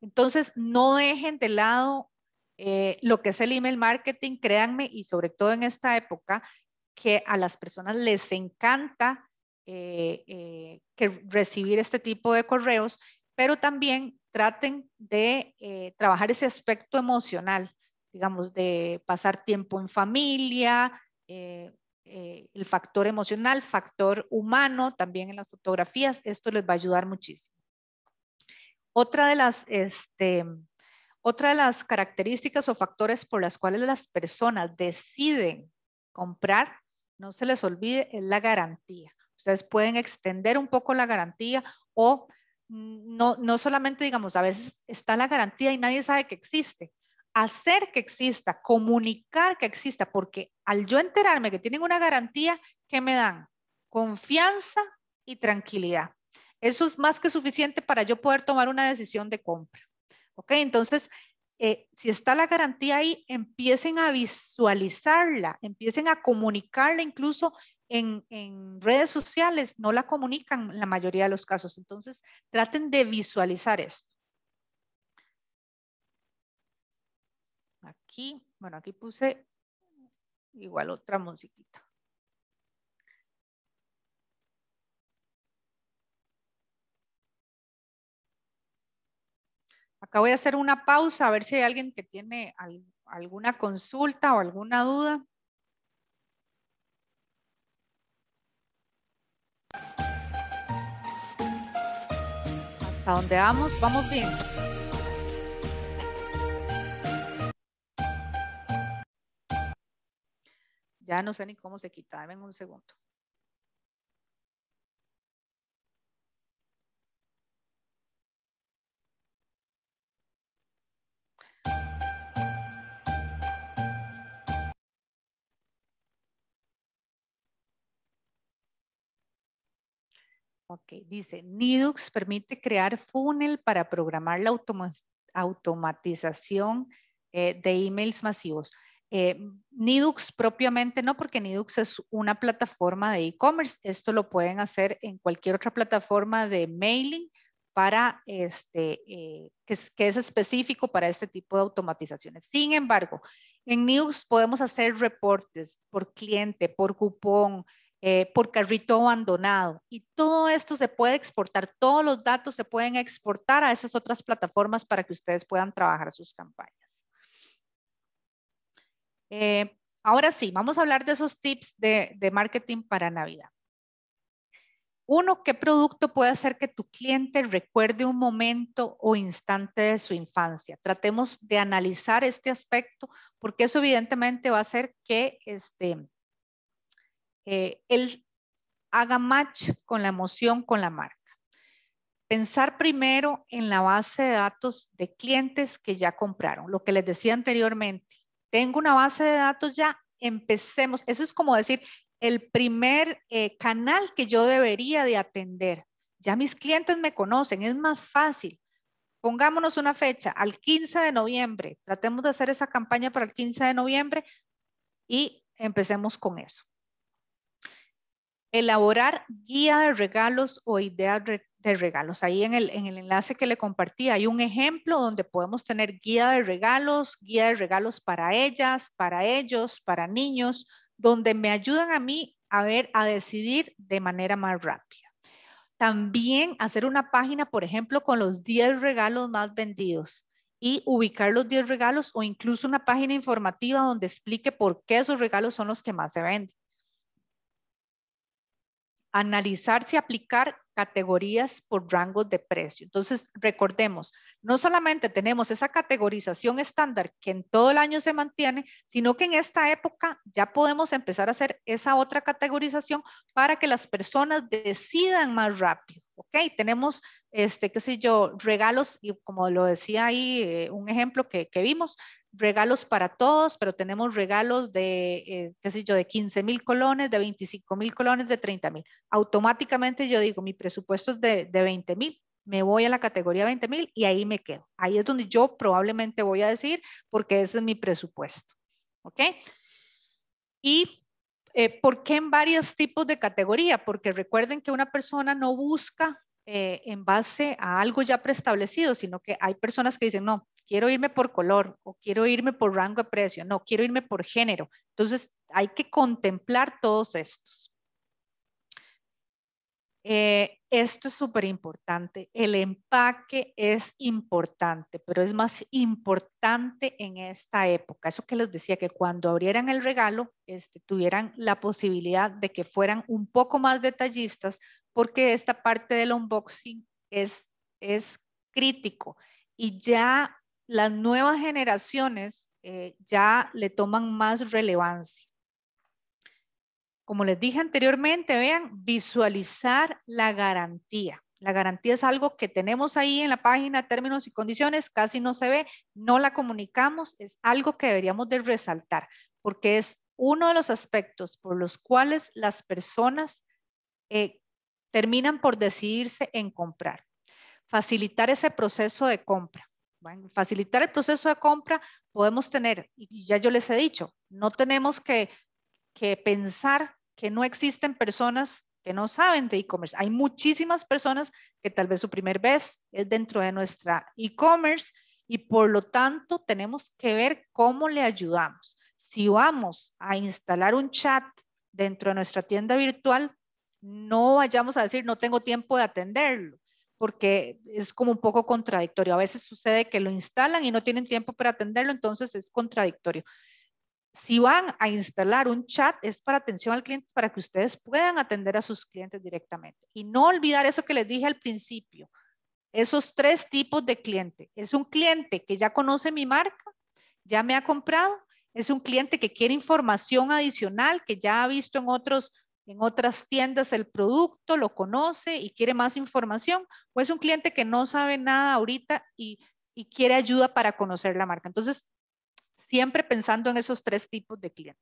Entonces, no dejen de lado eh, lo que es el email marketing, créanme, y sobre todo en esta época, que a las personas les encanta eh, eh, que recibir este tipo de correos, pero también traten de eh, trabajar ese aspecto emocional, digamos, de pasar tiempo en familia, el factor emocional, factor humano, también en las fotografías, esto les va a ayudar muchísimo. Otra de las, este, otra de las características o factores por las cuales las personas deciden comprar, no se les olvide, es la garantía. Ustedes pueden extender un poco la garantía o mm, no, no solamente, digamos, a veces está la garantía y nadie sabe que existe. Hacer que exista, comunicar que exista, porque al yo enterarme que tienen una garantía, ¿qué me dan? Confianza y tranquilidad. Eso es más que suficiente para yo poder tomar una decisión de compra. ¿Ok? Entonces, eh, si está la garantía ahí, empiecen a visualizarla, empiecen a comunicarla incluso en, redes sociales no la comunican la mayoría de los casos. Entonces, traten de visualizar esto. Aquí, bueno, aquí puse igual otra musiquita. Acá voy a hacer una pausa a ver si hay alguien que tiene alguna consulta o alguna duda. hasta donde vamos, vamos bien. Ya no sé ni cómo se quita, en un segundo. Ok, dice, Nidux permite crear funnel para programar la automatización eh, de emails masivos. Eh, Nidux propiamente no, porque Nidux es una plataforma de e-commerce. Esto lo pueden hacer en cualquier otra plataforma de mailing para este, eh, que, es, que, es, específico para este tipo de automatizaciones. Sin embargo, en Nidux podemos hacer reportes por cliente, por cupón, eh, por carrito abandonado. Y todo esto se puede exportar, todos los datos se pueden exportar a esas otras plataformas para que ustedes puedan trabajar sus campañas. Eh, ahora sí, vamos a hablar de esos tips de, de marketing para Navidad. Uno, ¿qué producto puede hacer que tu cliente recuerde un momento o instante de su infancia? Tratemos de analizar este aspecto porque eso evidentemente va a hacer que este, eh, él haga match con la emoción, con la marca. Pensar primero en la base de datos de clientes que ya compraron, lo que les decía anteriormente. Tengo una base de datos ya, empecemos. Eso es como decir, el primer eh, canal que yo debería de atender. Ya mis clientes me conocen, es más fácil. Pongámonos una fecha, al 15 de noviembre. Tratemos de hacer esa campaña para el 15 de noviembre y empecemos con eso elaborar guía de regalos o idea de regalos. Ahí en el, en el, enlace que le compartí hay un ejemplo donde podemos tener guía de regalos, guía de regalos para ellas, para ellos, para niños, donde me ayudan a mí a ver, a decidir de manera más rápida. También hacer una página, por ejemplo, con los 10 regalos más vendidos y ubicar los 10 regalos o incluso una página informativa donde explique por qué esos regalos son los que más se venden. Analizar y aplicar categorías por rangos de precio. Entonces, recordemos, no solamente tenemos esa categorización estándar que en todo el año se mantiene, sino que en esta época ya podemos empezar a hacer esa otra categorización para que las personas decidan más rápido. ¿Ok? Tenemos, este, qué sé yo, regalos y como lo decía ahí, eh, un ejemplo que, que vimos, regalos para todos, pero tenemos regalos de, eh, qué sé yo, de 15 mil colones, de 25 mil colones, de 30 mil. Automáticamente yo digo, mi presupuesto es de, de 20 mil, me voy a la categoría 20 mil y ahí me quedo. Ahí es donde yo probablemente voy a decir, porque ese es mi presupuesto. ¿Ok? Y eh, ¿por qué en varios tipos de categoría? Porque recuerden que una persona no busca eh, en base a algo ya preestablecido, sino que hay personas que dicen, no, quiero irme por color o quiero irme por rango de precio, no, quiero irme por género. Entonces, hay que contemplar todos estos. Eh, esto es súper importante. El empaque es importante, pero es más importante en esta época. Eso que les decía, que cuando abrieran el regalo, este, tuvieran la posibilidad de que fueran un poco más detallistas, porque esta parte del unboxing es, es crítico. Y ya las nuevas generaciones eh, ya le toman más relevancia. Como les dije anteriormente, vean, visualizar la garantía. La garantía es algo que tenemos ahí en la página, términos y condiciones, casi no se ve, no la comunicamos, es algo que deberíamos de resaltar, porque es uno de los aspectos por los cuales las personas eh, terminan por decidirse en comprar. Facilitar ese proceso de compra facilitar el proceso de compra podemos tener, y ya yo les he dicho, no tenemos que, pensar que no existen personas que no saben de e-commerce. Hay muchísimas personas que tal vez su primer vez es dentro de nuestra e-commerce y por lo tanto tenemos que ver cómo le ayudamos. Si vamos a instalar un chat dentro de nuestra tienda virtual, no vayamos a decir no tengo tiempo de atenderlo porque es como un poco contradictorio. A veces sucede que lo instalan y no tienen tiempo para atenderlo, entonces es contradictorio. Si van a instalar un chat, es para atención al cliente, para que ustedes puedan atender a sus clientes directamente. Y no olvidar eso que les dije al principio, esos tres tipos de cliente. Es un cliente que ya conoce mi marca, ya me ha comprado, es un cliente que quiere información adicional que ya ha visto en otros en otras tiendas el producto, lo conoce y quiere más información, o es un cliente que no sabe nada ahorita y, y quiere ayuda para conocer la marca. Entonces, siempre pensando en esos tres tipos de cliente.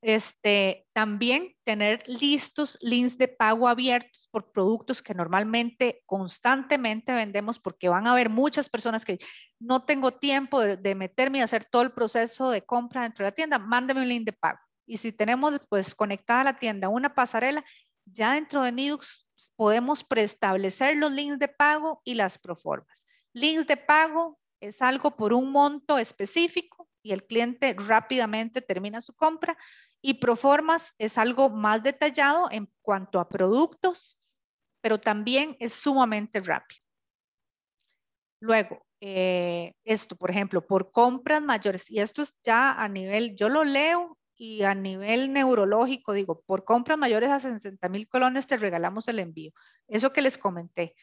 Este, también tener listos links de pago abiertos por productos que normalmente constantemente vendemos porque van a haber muchas personas que no tengo tiempo de, de meterme y hacer todo el proceso de compra dentro de la tienda, mándeme un link de pago. Y si tenemos pues conectada a la tienda una pasarela, ya dentro de Nidux podemos preestablecer los links de pago y las proformas. Links de pago es algo por un monto específico y el cliente rápidamente termina su compra. Y proformas es algo más detallado en cuanto a productos, pero también es sumamente rápido. Luego, eh, esto, por ejemplo, por compras mayores, y esto es ya a nivel, yo lo leo y a nivel neurológico, digo, por compras mayores a 60 mil colones te regalamos el envío. Eso que les comenté,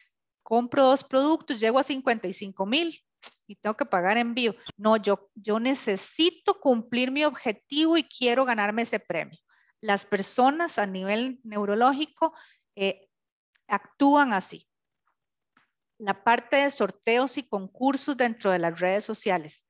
compro dos productos, llego a 55 mil y tengo que pagar envío. No, yo, yo necesito cumplir mi objetivo y quiero ganarme ese premio. Las personas a nivel neurológico eh, actúan así. La parte de sorteos y concursos dentro de las redes sociales,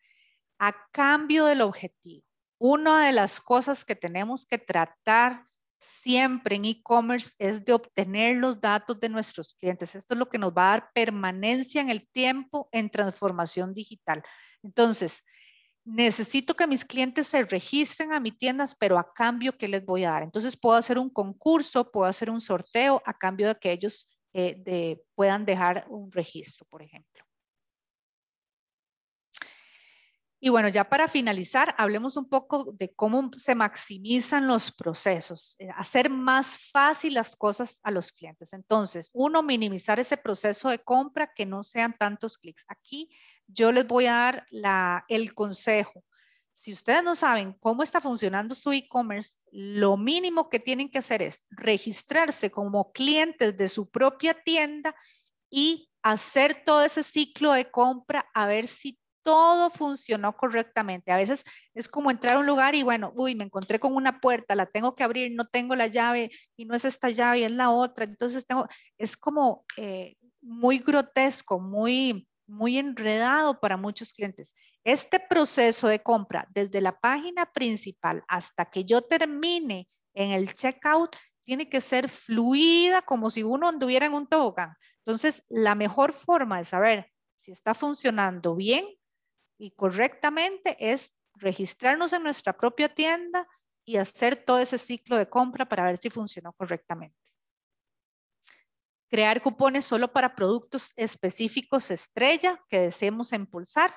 a cambio del objetivo. Una de las cosas que tenemos que tratar siempre en e-commerce es de obtener los datos de nuestros clientes. Esto es lo que nos va a dar permanencia en el tiempo en transformación digital. Entonces, necesito que mis clientes se registren a mi tiendas, pero a cambio, ¿qué les voy a dar? Entonces, puedo hacer un concurso, puedo hacer un sorteo a cambio de que ellos eh, puedan dejar un registro, por ejemplo. Y bueno, ya para finalizar, hablemos un poco de cómo se maximizan los procesos, eh, hacer más fácil las cosas a los clientes. Entonces, uno, minimizar ese proceso de compra que no sean tantos clics. Aquí yo les voy a dar el consejo. Si ustedes no saben cómo está funcionando su e-commerce, lo mínimo que tienen que hacer es registrarse como clientes de su propia tienda y hacer todo ese ciclo de compra a ver si todo funcionó correctamente. A veces es como entrar a un lugar y bueno, uy, me encontré con una puerta, la tengo que abrir, no tengo la llave y no es esta llave, es la otra. Entonces es como eh, muy grotesco, muy, muy enredado para muchos clientes. Este proceso de compra, desde la página principal hasta que yo termine en el checkout, tiene que ser fluida como si uno anduviera en un tobogán. Entonces, la mejor forma de saber si está funcionando bien y correctamente es registrarnos en nuestra propia tienda y hacer todo ese ciclo de compra para ver si funcionó correctamente. Crear cupones solo para productos específicos estrella que deseemos impulsar.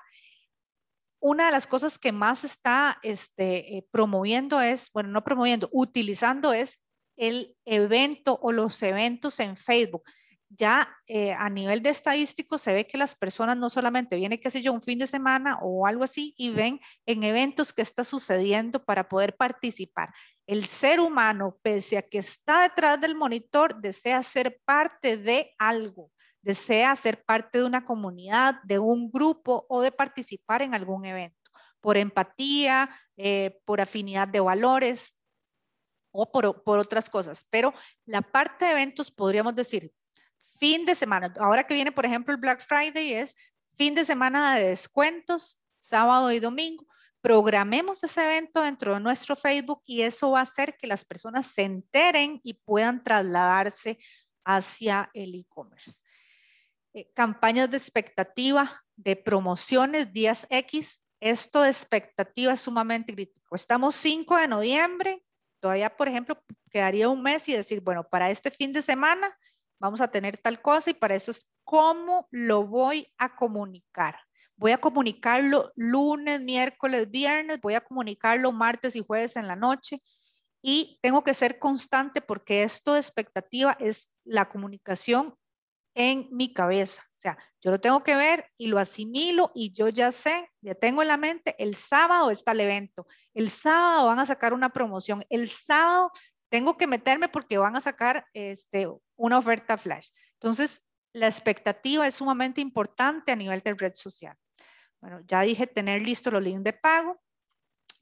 Una de las cosas que más está este, eh, promoviendo es, bueno, no promoviendo, utilizando es el evento o los eventos en Facebook ya eh, a nivel de estadístico se ve que las personas no solamente vienen, qué sé yo, un fin de semana o algo así y ven en eventos que está sucediendo para poder participar. El ser humano, pese a que está detrás del monitor, desea ser parte de algo, desea ser parte de una comunidad, de un grupo o de participar en algún evento, por empatía, eh, por afinidad de valores, o por, por, otras cosas. Pero la parte de eventos podríamos decir fin de semana. Ahora que viene, por ejemplo, el Black Friday es fin de semana de descuentos, sábado y domingo. Programemos ese evento dentro de nuestro Facebook y eso va a hacer que las personas se enteren y puedan trasladarse hacia el e-commerce. Eh, campañas de expectativa, de promociones, días X. Esto de expectativa es sumamente crítico. Estamos 5 de noviembre, todavía, por ejemplo, quedaría un mes y decir, bueno, para este fin de semana vamos a tener tal cosa y para eso es cómo lo voy a comunicar. Voy a comunicarlo lunes, miércoles, viernes, voy a comunicarlo martes y jueves en la noche y tengo que ser constante porque esto de expectativa es la comunicación en mi cabeza. O sea, yo lo tengo que ver y lo asimilo y yo ya sé, ya tengo en la mente, el sábado está el evento, el sábado van a sacar una promoción, el sábado tengo que meterme porque van a sacar este, una oferta flash. Entonces, la expectativa es sumamente importante a nivel de red social. Bueno, ya dije tener listos los links de pago,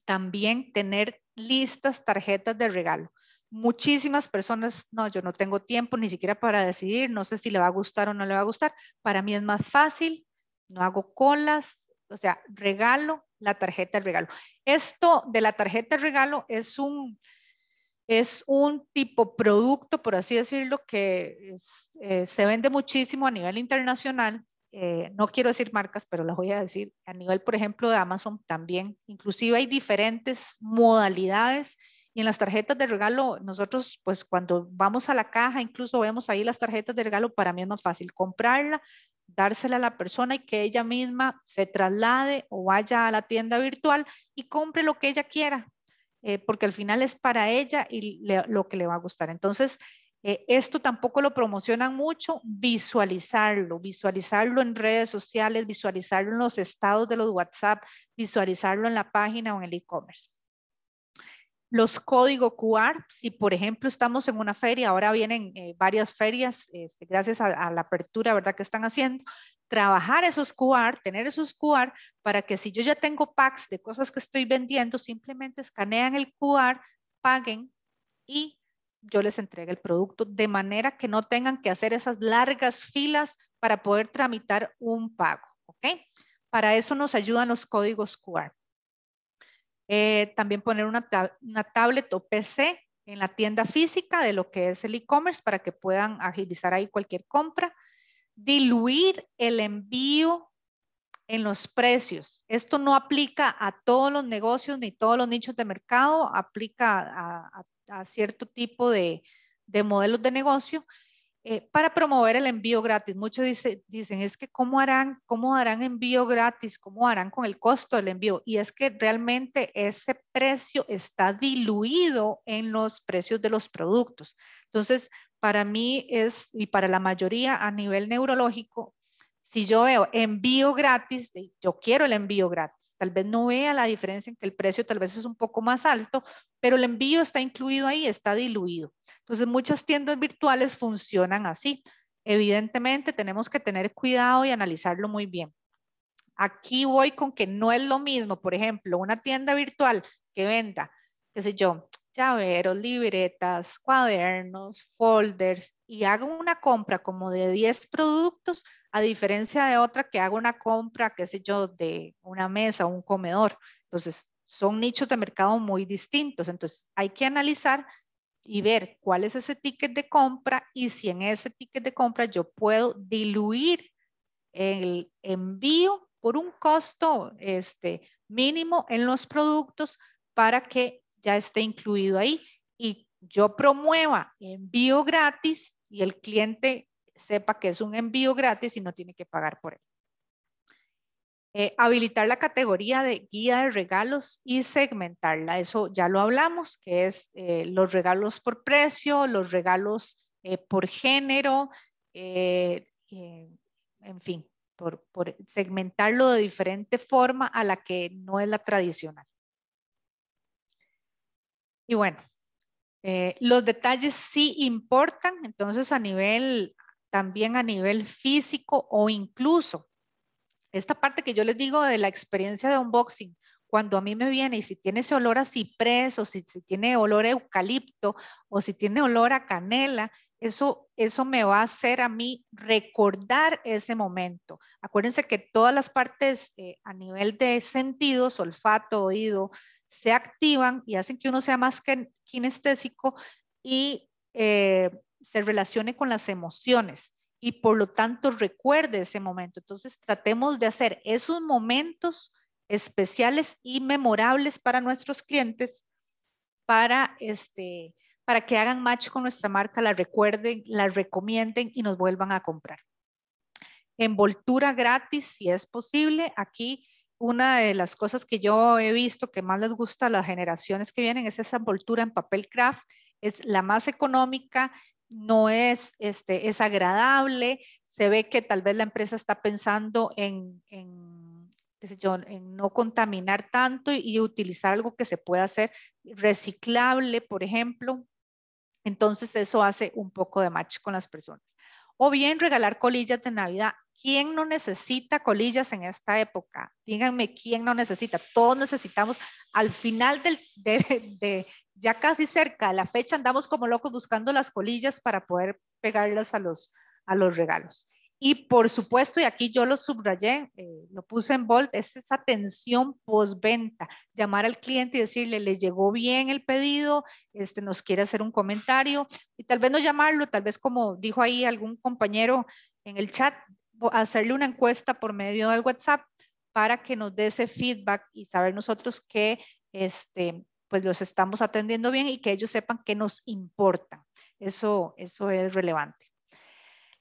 también tener listas tarjetas de regalo. Muchísimas personas, no, yo no tengo tiempo ni siquiera para decidir, no sé si le va a gustar o no le va a gustar. Para mí es más fácil, no hago colas, o sea, regalo la tarjeta de regalo. Esto de la tarjeta de regalo es un, es un tipo producto, por así decirlo, que eh, se vende muchísimo a nivel internacional. Eh, no quiero decir marcas, pero las voy a decir. A nivel, por ejemplo, de Amazon también. Inclusive hay diferentes modalidades. Y en las tarjetas de regalo, nosotros, pues cuando vamos a la caja, incluso vemos ahí las tarjetas de regalo, para mí es más fácil comprarla, dársela a la persona y que ella misma se traslade o vaya a la tienda virtual y compre lo que ella quiera eh, porque al final es para ella y lo que le va a gustar. Entonces, eh, esto tampoco lo promocionan mucho, visualizarlo, visualizarlo en redes sociales, visualizarlo en los estados de los WhatsApp, visualizarlo en la página o en el e-commerce. Los códigos QR, si por ejemplo estamos en una feria, ahora vienen eh, varias ferias, este, gracias a, a, la apertura, ¿verdad? Que están haciendo, trabajar esos QR, tener esos QR para que si yo ya tengo packs de cosas que estoy vendiendo, simplemente escanean el QR, paguen y yo les entregue el producto de manera que no tengan que hacer esas largas filas para poder tramitar un pago. ¿ok? Para eso nos ayudan los códigos QR. Eh, también poner una, una tablet o PC en la tienda física de lo que es el e-commerce para que puedan agilizar ahí cualquier compra diluir el envío en los precios. Esto no aplica a todos los negocios ni todos los nichos de mercado, aplica a, cierto tipo de, modelos de negocio eh, para promover el envío gratis. Muchos dicen, es que ¿cómo harán, ¿cómo harán envío gratis? ¿Cómo harán con el costo del envío? Y es que realmente ese precio está diluido en los precios de los productos. Entonces, para mí es, y para la mayoría a nivel neurológico, si yo veo envío gratis, yo quiero el envío gratis. Tal vez no vea la diferencia en que el precio tal vez es un poco más alto, pero el envío está incluido ahí, está diluido. Entonces, muchas tiendas virtuales funcionan así. Evidentemente, tenemos que tener cuidado y analizarlo muy bien. Aquí voy con que no es lo mismo, por ejemplo, una tienda virtual que venda, qué sé yo, llaveros, libretas, cuadernos, folders y hago una compra como de 10 productos, a diferencia de otra que hago una compra, qué sé yo, de una mesa o un comedor. Entonces, son nichos de mercado muy distintos. Entonces, hay que analizar y ver cuál es ese ticket de compra y si en ese ticket de compra yo puedo diluir el envío por un costo este, mínimo en los productos para que ya esté incluido ahí y yo promueva envío gratis y el cliente sepa que es un envío gratis y no tiene que pagar por él. Eh, habilitar la categoría de guía de regalos y segmentarla. Eso ya lo hablamos, que es eh, los regalos por precio, los regalos eh, por género, en fin, por segmentarlo de diferente forma a la que no es la tradicional. Y bueno, eh, los detalles sí importan, entonces a nivel, también a nivel físico o incluso esta parte que yo les digo de la experiencia de unboxing, cuando a mí me viene y si tiene ese olor a ciprés o si, tiene olor a eucalipto o si tiene olor a canela, eso, eso me va a hacer a mí recordar ese momento. Acuérdense que todas las partes eh, a nivel de sentidos, olfato, oído, se activan y hacen que uno sea más kinestésico y eh, se relacione con las emociones y por lo tanto recuerde ese momento. Entonces tratemos de hacer esos momentos especiales y memorables para nuestros clientes para este para que hagan match con nuestra marca, la recuerden, la recomienden y nos vuelvan a comprar. Envoltura gratis si es posible. Aquí una de las cosas que yo he visto que más les gusta a las generaciones que vienen es esa envoltura en papel craft, es la más económica, no es, este, es agradable, se ve que tal vez la empresa está pensando en, en, no contaminar tanto y, y utilizar algo que se pueda hacer reciclable, por ejemplo. Entonces eso hace un poco de match con las personas. O bien regalar colillas de Navidad. ¿Quién no necesita colillas en esta época? Díganme, ¿quién no necesita? Todos necesitamos. Al final del, de, ya casi cerca de la fecha, andamos como locos buscando las colillas para poder pegarlas a los, a los regalos. Y por supuesto, y aquí yo lo subrayé, eh, lo puse en bold, es esa atención postventa, llamar al cliente y decirle, le llegó bien el pedido, este, nos quiere hacer un comentario, y tal vez no llamarlo, tal vez como dijo ahí algún compañero en el chat, hacerle una encuesta por medio del WhatsApp para que nos dé ese feedback y saber nosotros que este, pues los estamos atendiendo bien y que ellos sepan que nos importa. Eso, eso es relevante.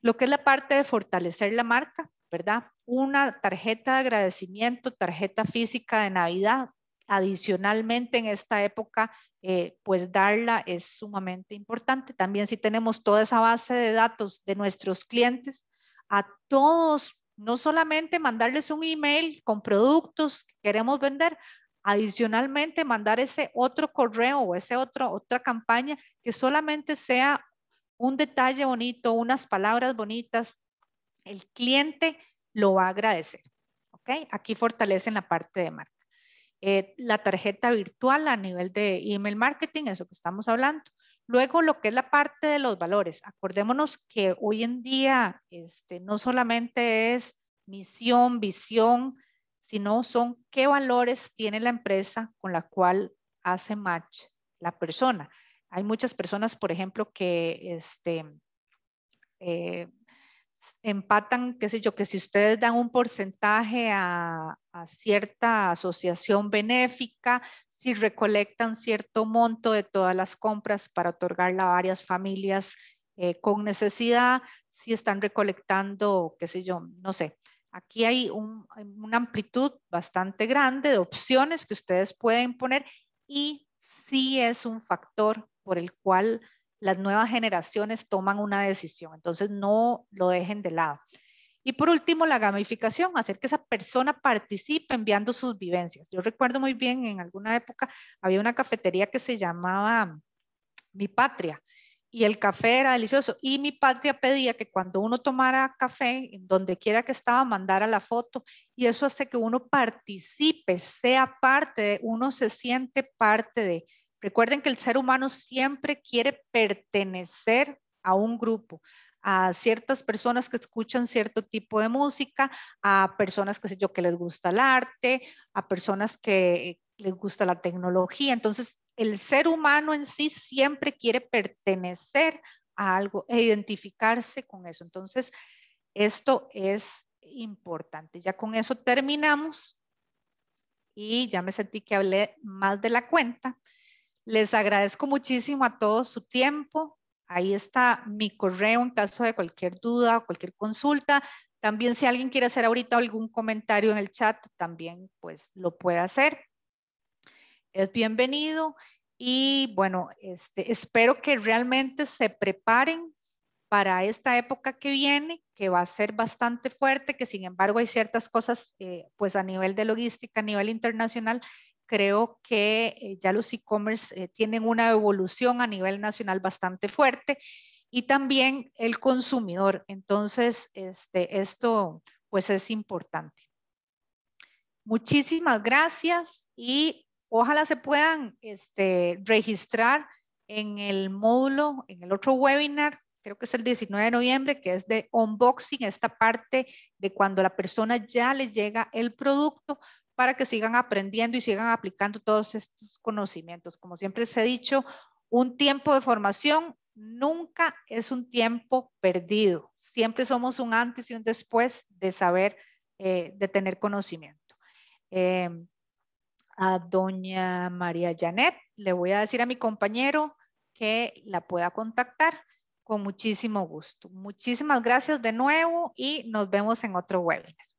Lo que es la parte de fortalecer la marca, ¿verdad? Una tarjeta de agradecimiento, tarjeta física de Navidad, adicionalmente en esta época, eh, pues darla es sumamente importante. También si tenemos toda esa base de datos de nuestros clientes, a todos, no solamente mandarles un email con productos que queremos vender, adicionalmente mandar ese otro correo o ese otro, otra campaña que solamente sea un detalle bonito, unas palabras bonitas, el cliente lo va a agradecer. Aquí fortalecen la parte de marca. Eh, la tarjeta virtual a nivel de email marketing, eso que estamos hablando. Luego, lo que es la parte de los valores. Acordémonos que hoy en día este, no solamente es misión, visión, sino son qué valores tiene la empresa con la cual hace match la persona. Hay muchas personas, por ejemplo, que este, eh, empatan, qué sé yo, que si ustedes dan un porcentaje a, cierta asociación benéfica, si recolectan cierto monto de todas las compras para otorgarla a varias familias eh, con necesidad, si están recolectando, qué sé yo, no sé. Aquí hay una amplitud bastante grande de opciones que ustedes pueden poner y sí es un factor por el cual las nuevas generaciones toman una decisión. Entonces, no lo dejen de lado. Y por último, la gamificación, hacer que esa persona participe enviando sus vivencias. Yo recuerdo muy bien, en alguna época había una cafetería que se llamaba Mi Patria y el café era delicioso. Y mi patria pedía que cuando uno tomara café, donde quiera que estaba, mandara la foto. Y eso hace que uno participe, sea parte, de, uno se siente parte de. Recuerden que el ser humano siempre quiere pertenecer a un grupo a ciertas personas que escuchan cierto tipo de música, a personas que sé yo que les gusta el arte, a personas que les gusta la tecnología. Entonces, el ser humano en sí siempre quiere pertenecer a algo e identificarse con eso. Entonces, esto es importante. Ya con eso terminamos y ya me sentí que hablé más de la cuenta. Les agradezco muchísimo a todos su tiempo, Ahí está mi correo en caso de cualquier duda o cualquier consulta. También si alguien quiere hacer ahorita algún comentario en el chat, también pues lo puede hacer. Es bienvenido y bueno, este, espero que realmente se preparen para esta época que viene, que va a ser bastante fuerte, que sin embargo hay ciertas cosas, eh, pues a nivel de logística, a nivel internacional, creo que eh, ya los e-commerce eh, tienen una evolución a nivel nacional bastante fuerte y también el consumidor. Entonces, este, esto pues es importante. Muchísimas gracias y ojalá se puedan este, registrar en el módulo, en el otro webinar, creo que es el 19 de noviembre, que es de unboxing, esta parte de cuando la persona ya le llega el producto para que sigan aprendiendo y sigan aplicando todos estos conocimientos. Como siempre se ha dicho, un tiempo de formación nunca es un tiempo perdido. Siempre somos un antes y un después de saber, eh, de tener conocimiento. Em, a doña María Janet, le voy a decir a mi compañero que la pueda contactar con muchísimo gusto. Muchísimas gracias de nuevo y nos vemos en otro webinar.